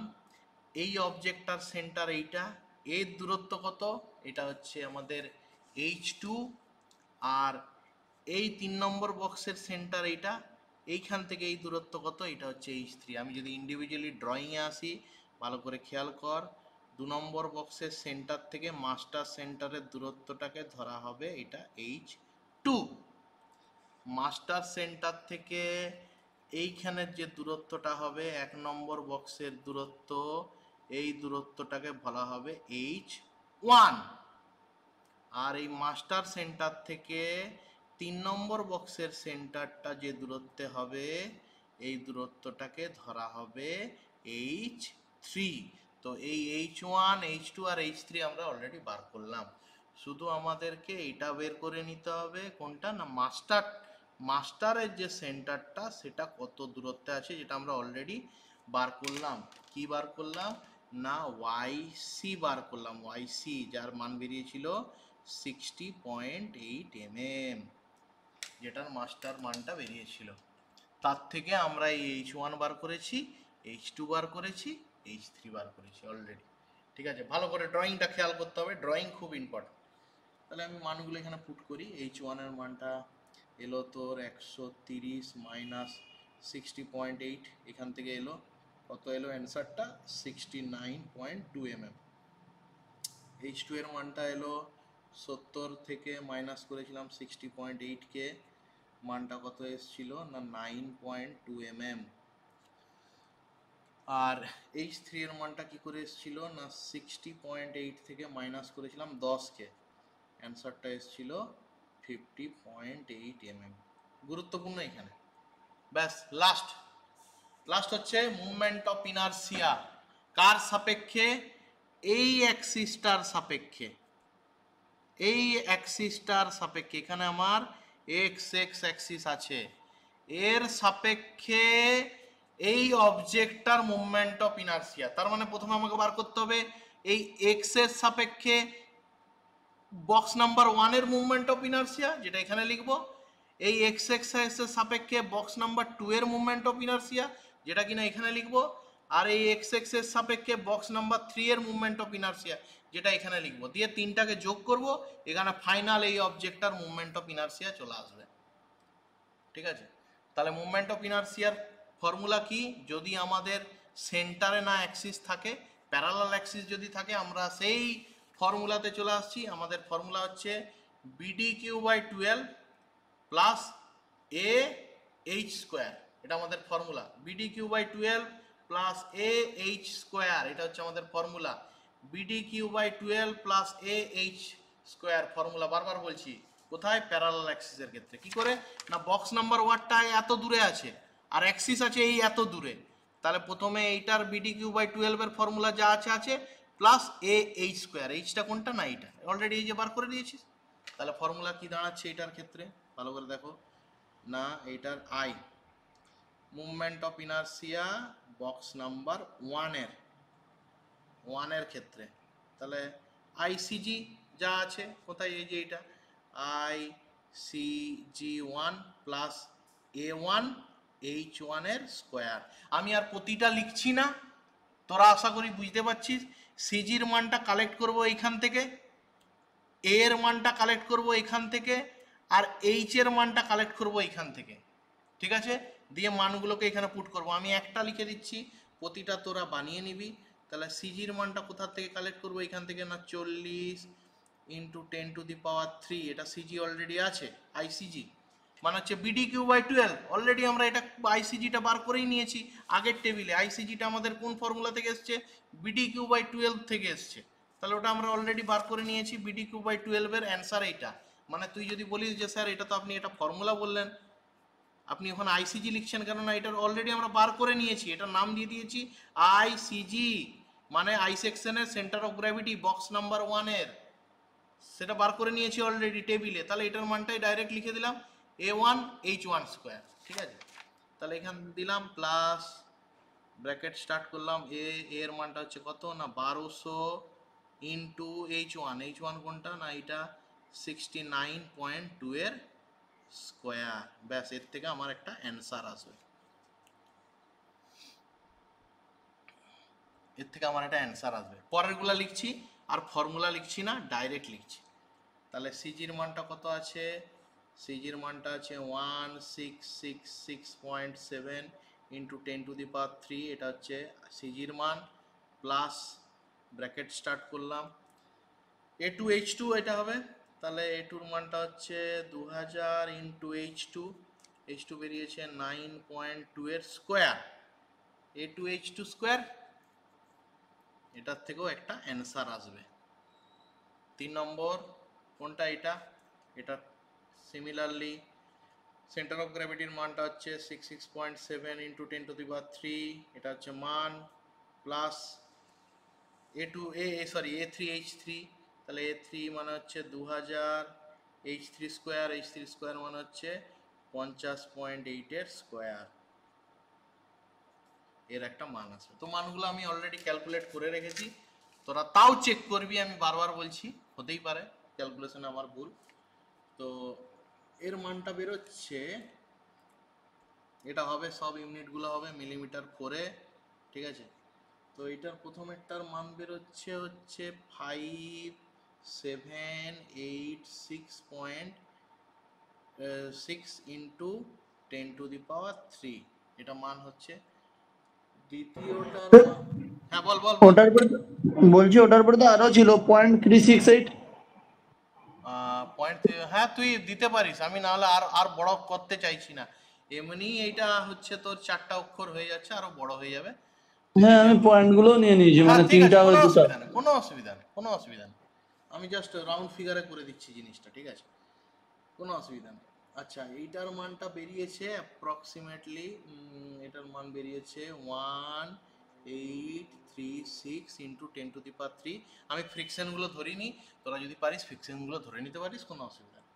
এই অবজেক্টটার সেন্টার এইটা এর দূরত্ব কত এটা হচ্ছে আমাদের এইচ টু আর এই তিন নম্বর বক্সের সেন্টার এইটা এইখান থেকে এই দূরত্ব কত এটা হচ্ছে এইচ থ্রি আমি যদি ইন্ডিভিজুয়ালি ড্রয়িংয়ে আসি ভালো করে খেয়াল কর দু নম্বর বক্সের সেন্টার থেকে মাস্টার সেন্টারের দূরত্বটাকে ধরা হবে এটা এইচ টু মাস্টার সেন্টার থেকে এইখানের যে দূরত্বটা হবে এক নম্বর বক্সের দূরত্ব এই দূরত্বটাকে বলা হবে এইচ ওয়ান আর এই মাস্টার সেন্টার থেকে তিন নম্বর বক্সের সেন্টারটা যে দূরত্বে হবে এই দূরত্বটাকে ধরা হবে এইচ থ্রি তো এই এইচ ওয়ান এইচ টু আর এইচ থ্রি আমরা অলরেডি বার করলাম শুধু আমাদেরকে এটা বের করে নিতে হবে কোনটা না মাস্টার মাস্টারের যে সেন্টারটা সেটা কত দূরত্বে আছে যেটা আমরা অলরেডি বার করলাম কি বার করলাম না ওয়াইসি বার করলাম ওয়াইসি যার মান বেরিয়েছিল sixty point eight M M যেটার মাস্টার মানটা বেরিয়েছিল তার থেকে আমরা এই এইচ ওয়ান বার করেছি এইচ টু বার করেছি এইচ থ্রি বার করেছি অলরেডি ঠিক আছে ভালো করে ড্রয়িংটা খেয়াল করতে হবে ড্রয়িং খুব ইম্পর্টেন্ট তাহলে আমি মানগুলো এখানে পুট করি এইচ ওয়ানের মানটা এলো তোর একশো তিরিশ মাইনাস সিক্সটি পয়েন্ট এইট এখান থেকে এলো কত এলো অ্যান্সারটা sixty nine point two M M H two এর মানটা এলো সত্তর থেকে মাইনাস করেছিলাম সিক্সটি পয়েন্ট এইটকে মানটা কত এসেছিল না nine point two M M আর এইচ থ্রি এর মানটা কী করে এসেছিল না সিক্সটি পয়েন্ট এইট থেকে মাইনাস করেছিলাম দশকে অ্যান্সারটা এসেছিল fifty point eight M M গুরুত্বপূর্ণ এখানে ব্যাস লাস্ট লাস্ট হচ্ছে মুভমেন্ট অফ ইনার্সিয়া কার সাপেক্ষে এই অ্যাক্সিসটার সাপেক্ষে এই অ্যাক্সিসটার সাপেক্ষে এখানে আমার এক্স এক্স অ্যাক্সিস আছে এর সাপেক্ষে এই অবজেক্টটার মুভমেন্ট অফ ইনার্সিয়া তার মানে প্রথমে আমাকে বার করতে হবে এই এক্সের সাপেক্ষে বক্স নাম্বার ওয়ানের মুভমেন্ট অফ ইনার্সিয়া যেটা এখানে লিখব এই এক্স এক্স এক্সের সাপেক্ষে বক্স নাম্বার টু এর মুভমেন্ট অফ ইনার্সিয়া যেটা কিনা এখানে লিখব আর এই এক্স এক্স এর সাপেক্ষে বক্স নাম্বার থ্রি এর মুভমেন্ট অফ ইনার্সিয়া যেটা এখানে লিখব দিয়ে তিনটাকে যোগ করব এখানে ফাইনাল এই অবজেক্টটার মুভমেন্ট অফ ইনার্সিয়া চলে আসবে ঠিক আছে তাহলে মুভমেন্ট অফ ইনার্সিয়ার ফর্মুলা কি যদি আমাদের সেন্টারে না অ্যাক্সিস থাকে প্যারালাল অ্যাক্সিস যদি থাকে আমরা সেই ফর্মুলাতে চলে আসছি আমাদের ফর্মুলা হচ্ছে B D cube by twelve plus A H square এটা আমাদের formula B D cube by twelve plus A H square এটা হচ্ছে আমাদের formula B D cube by twelve plus A H square formula বারবার বলছি কোথায় প্যারালাল অ্যাক্সিসের ক্ষেত্রে কি করে না বক্স নাম্বার ওয়ার্ডটা এত দূরে আছে আর অ্যাক্সিস আছে এই এত দূরে তাহলে প্রথমে এইটার বিডি কিউ বাই টুয়েলভের ফর্মুলা যা আছে আছে প্লাস এ এইচ স্কোয়ার এইচটা কোনটা না এইটা অলরেডি এই যে বার করে দিয়েছিস তাহলে ফর্মুলা কি দাঁড়াচ্ছে এটার ক্ষেত্রে ভালো করে দেখো না এইটার I movement of inertia box number ওয়ানের ওয়ানের ক্ষেত্রে তাহলে আইসিজি যা আছে কোথায় এই যে এইটা I C G one plus A one H ওয়ানের স্কোয়ার আমি আর প্রতিটা লিখছি না তোরা আশা করি বুঝতে পারছিস সিজির মানটা কালেক্ট করব এইখান থেকে এ এর মানটা কালেক্ট করব এইখান থেকে আর এইচ এর মানটা কালেক্ট করব এইখান থেকে ঠিক আছে দিয়ে মানগুলোকে এখানে পুট করব আমি একটা লিখে দিচ্ছি প্রতিটা তোরা বানিয়ে নিবি তাহলে সিজির মানটা কোথা থেকে কালেক্ট করব এখান থেকে না চল্লিশ into ten to the power three এটা সিজি অলরেডি আছে আইসিজি মানে হচ্ছে B D cube by twelve already আমরা এটা আইসিজিটা বার করেই নিয়েছি আগের টেবিলে আইসিজিটা আমাদের কোন ফর্মুলা থেকে এসছে বিডি কিউ বাই টুয়েলভ থেকে এসছে তাহলে ওটা আমরা অলরেডি বার করে নিয়েছি বিডি কিউ বাই টুয়েলভের অ্যান্সার এইটা মানে তুই যদি বলিস যে স্যার এটা তো আপনি এটা ফর্মুলা বললেন আপনি ওখানে আইসিজি লিখছেন কেননা এটার অলরেডি আমরা বার করে নিয়েছি এটা নাম দিয়ে দিয়েছি আইসিজি মানে আই সেকশনের centre of gravity box number ওয়ানের সেটা বার করে নিয়েছি অলরেডি টেবিলে তাহলে এটার মানটাই ডাইরেক্ট লিখে দিলাম A one H one square ঠিক আছে তাহলে এখান দিলাম প্লাস ব্র্যাকেট স্টার্ট করলাম এ এর মানটা হচ্ছে কত না বারোশো into H one H one কোনটা না এটা সিক্সটি নাইন পয়েন্ট টু এর স্কোয়ার ব্যাস এর থেকে আমার একটা অ্যান্সার আসবে এর থেকে আমার একটা অ্যান্সার আসবে পরেরগুলা লিখছি আর ফর্মুলা লিখছি না ডাইরেক্ট লিখছি তাহলে সিজির মানটা কত আছে সিজির মানটা আছে one six six six point seven into ten to the power three এটা হচ্ছে সিজির মান প্লাস ব্র্যাকেট স্টার্ট করলাম এ টু এইচ টু এটা হবে তাহলে এ টুর মানটা হচ্ছে দু হাজার into H two H two বেরিয়েছে নাইন পয়েন্ট টু এর square A two H two square এটার থেকেও একটা অ্যান্সার আসবে তিন নম্বর কোনটা এটা এটা সিমিলারলি সেন্টার অফ গ্র্যাভিটির মানটা হচ্ছে six six point seven into ten to the power three এটা হচ্ছে মান plus A two A sorry A three H three তাহলে এ থ্রি মানে হচ্ছে দু হাজার H three square H three square মানে হচ্ছে পঞ্চাশ পয়েন্ট এইটের স্কোয়ার এর একটা মান আছে তো মানগুলো আমি অলরেডি ক্যালকুলেট করে রেখেছি তোরা তাও চেক করবি আমি বারবার বলছি হতেই পারে ক্যালকুলেশন আমার ভুল তো এর মানটা বেরোচ্ছে এটা হবে সব ইউনিটগুলো হবে মিলিমিটার করে ঠিক আছে তো এটার প্রথমেরটার মান বেরোচ্ছে হচ্ছে five seven eight six point six into ten to the power three এটা মান হচ্ছে দ্বিতীয়টার হ্যাঁ বল বল ওটার পরে বলছি ওটার পরে তো আরও ছিল point three six eight point হ্যাঁ তুই দিতে পারিস আমি না হলে আর আর বড় করতে চাইছি না এমনি এটা হচ্ছে তোর চারটা অক্ষর হয়ে যাচ্ছে আরো বড় হয়ে যাবে হ্যাঁ আমি পয়েন্ট গুলো নিয়ে নিয়েছি হ্যাঁ, মানে তিনটা হয়তো কোনো অসুবিধা নেই কোনো অসুবিধা নেই আমি জাস্ট রাউন্ড ফিগারে করে দিচ্ছি জিনিসটা ঠিক আছে কোনো অসুবিধা নেই আচ্ছা এইটার মানটা বেরিয়েছে অ্যাপ্রক্সিমেটলি এটার মান বেরিয়েছে one eight three six into ten to the power three আমি ফ্রিকশনগুলো ধরিনি তোরা যদি পারিস ফ্রিকশনগুলো ধরে নিতে পারিস কোনো অসুবিধা নেই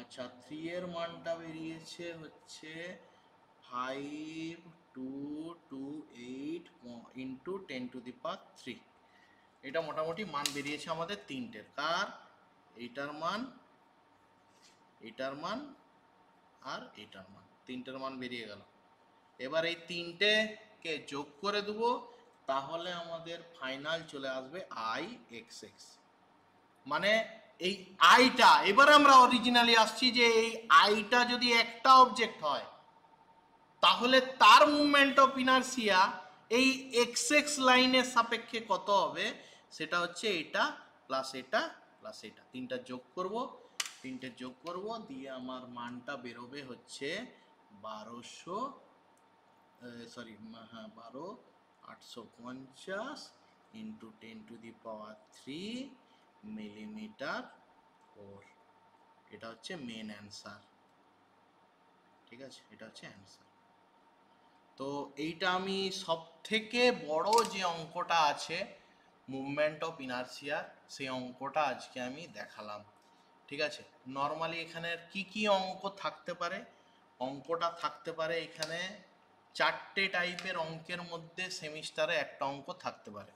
আচ্ছা থ্রি এর মানটা বেরিয়েছে হচ্ছে five two two eight into ten to the power three এটা মোটামুটি মান বেরিয়েছে আমাদের তিনটের কার এইটার মান এটার মান আর এটার মান তিনটের মান বেরিয়ে গেল এবার এই তিনটে কে যোগ করে দেব তাহলে আমাদের ফাইনাল চলে আসবে আই এক্স এক্স মানে এই আইটা এবার আমরা অরিজিনালি আসছি যে এই আইটা যদি একটা অবজেক্ট হয় তাহলে তার মুভমেন্ট অফ ইনার্সিয়া এই এক্স এক্স লাইনের সাপেক্ষে কত হবে সেটা হচ্ছে এটা প্লাস এটা প্লাস এটা তিনটা যোগ করব তিনটে যোগ করব দিয়ে আমার মানটা বেরোবে হচ্ছে বারোশো সরি হ্যাঁ বারো আটশো পঞ্চাশ into ten to the power three millimetre four এটা হচ্ছে মেন অ্যান্সার ঠিক আছে এটা হচ্ছে অ্যান্সার তো এইটা আমি সব থেকে বড় যে অঙ্কটা আছে মুভমেন্ট অফ ইনার্সিয়ার সেই অঙ্কটা আজকে আমি দেখালাম ঠিক আছে নর্মালি এখানে কি কি অঙ্ক থাকতে পারে অঙ্কটা থাকতে পারে এখানে চারটে টাইপের অঙ্কের মধ্যে সেমিস্টারে একটা অঙ্ক থাকতে পারে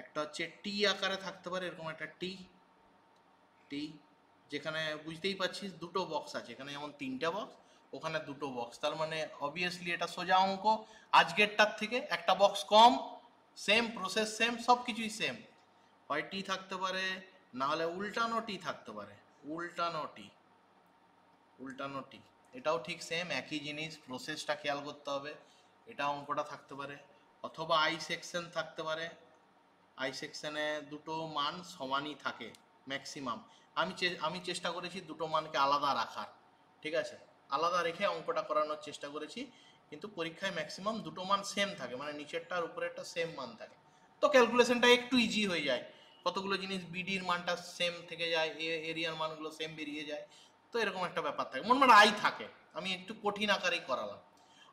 একটা হচ্ছে টি আকারে থাকতে পারে এরকম একটা টি টি যেখানে বুঝতেই পারছিস দুটো বক্স আছে এখানে যেমন তিনটা বক্স ওখানে দুটো বক্স তার মানে অবভিয়াসলি এটা সোজা অঙ্ক আজকেরটার থেকে একটা বক্স কম সেম প্রসেস সেম সব কিছুই সেম হয় টি থাকতে পারে না হলে উল্টানো টি থাকতে পারে উল্টানো টি উল্টানো টি এটাও ঠিক সেম একই জিনিস প্রসেসটা খেয়াল করতে হবে এটা অঙ্কটা থাকতে পারে অথবা আই সেকশন থাকতে পারে আই সেকশনে দুটো মান সমানই থাকে ম্যাক্সিমাম আমি আমি চেষ্টা করেছি দুটো মানকে আলাদা রাখার ঠিক আছে আলাদা রেখে অঙ্কটা করানোর চেষ্টা করেছি কিন্তু পরীক্ষায় ম্যাক্সিমাম দুটো মান সেম থাকে মানে নিচেরটা আর উপরেরটা সেম মান থাকে তো ক্যালকুলেশনটা একটু ইজি হয়ে যায় কতগুলো জিনিস বিডির মানটা সেম থেকে যায় এ এরিয়ার মানগুলো সেম বেরিয়ে যায় তো এরকম একটা ব্যাপার থাকে মন মানে আই থাকে আমি একটু কঠিন আকারেই করালাম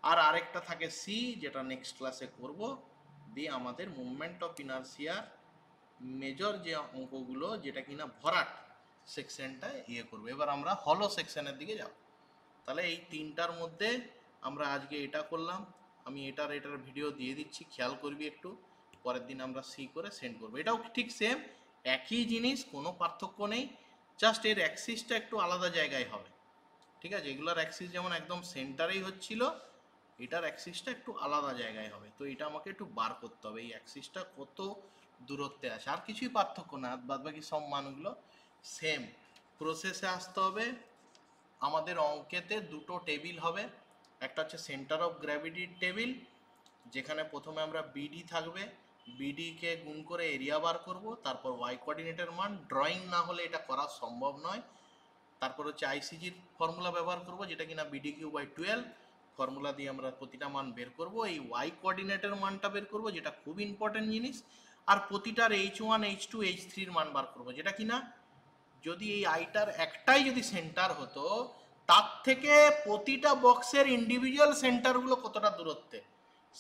আর আরেকটা থাকে সি যেটা নেক্সট ক্লাসে করব দিয়ে আমাদের মুভমেন্ট অফ ইনার্সিয়ার মেজর যে অঙ্কগুলো যেটা কিনা ভরাট সেকশনটা ইয়ে করবো এবার আমরা হলো সেকশনের দিকে যাব তাহলে এই তিনটার মধ্যে আমরা আজকে এটা করলাম আমি এটার এটার ভিডিও দিয়ে দিচ্ছি খেয়াল করবি একটু পরের দিন আমরা সি করে সেন্ড করবো এটাও ঠিক সেম একই জিনিস কোনো পার্থক্য নেই জাস্ট এর অ্যাক্সিসটা একটু আলাদা জায়গায় হবে ঠিক আছে এগুলোর অ্যাক্সিস যেমন একদম সেন্টারেই হচ্ছিল এটার অ্যাক্সিসটা একটু আলাদা জায়গায় হবে তো এটা আমাকে একটু বার করতে হবে এই অ্যাক্সিসটা কত দূরত্বে আসে আর কিছুই পার্থক্য না বাদ বাকি সব মানগুলো সেম প্রসেসে আসতে হবে আমাদের অঙ্কেতে দুটো টেবিল হবে একটা হচ্ছে সেন্টার অফ গ্র্যাভিটির টেবিল যেখানে প্রথমে আমরা বিডি থাকবে বিডিকে গুণ করে এরিয়া বার করব তারপর ওয়াই কোঅর্ডিনেটের মান ড্রয়িং না হলে এটা করা সম্ভব নয় তারপর হচ্ছে আইসিজির ফর্মুলা ব্যবহার করব যেটা কিনা B D cube by twelve formula দিয়ে আমরা প্রতিটা মান বের করব এই ওয়াই কোঅর্ডিনেটের মানটা বের করব যেটা খুব ইম্পর্টেন্ট জিনিস আর প্রতিটার H one H two H থ্রির মান বার করব যেটা কিনা যদি এই আইটার একটাই যদি সেন্টার হতো তার থেকে প্রতিটা বক্সের ইন্ডিভিজুয়াল সেন্টারগুলো কতটা দূরত্বে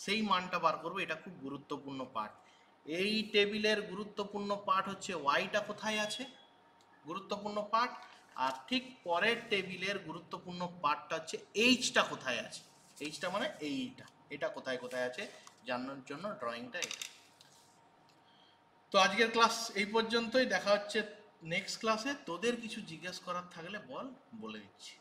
সেই মানটা বার করবো এটা খুব গুরুত্বপূর্ণ পার্ট এই টেবিলের গুরুত্বপূর্ণ পার্ট হচ্ছে ওয়াইটা কোথায় আছে গুরুত্বপূর্ণ পার্ট আর ঠিক পরের টেবিলের গুরুত্বপূর্ণ পার্টটা হচ্ছে এইচটা কোথায় আছে এইচটা মানে এইটা এটা কোথায় কোথায় আছে জানার জন্য ড্রয়িংটা এটা তো আজকের ক্লাস এই পর্যন্তই দেখা হচ্ছে নেক্সট ক্লাসে তোদের কিছু জিজ্ঞেস করার থাকলে বল বলে দিচ্ছি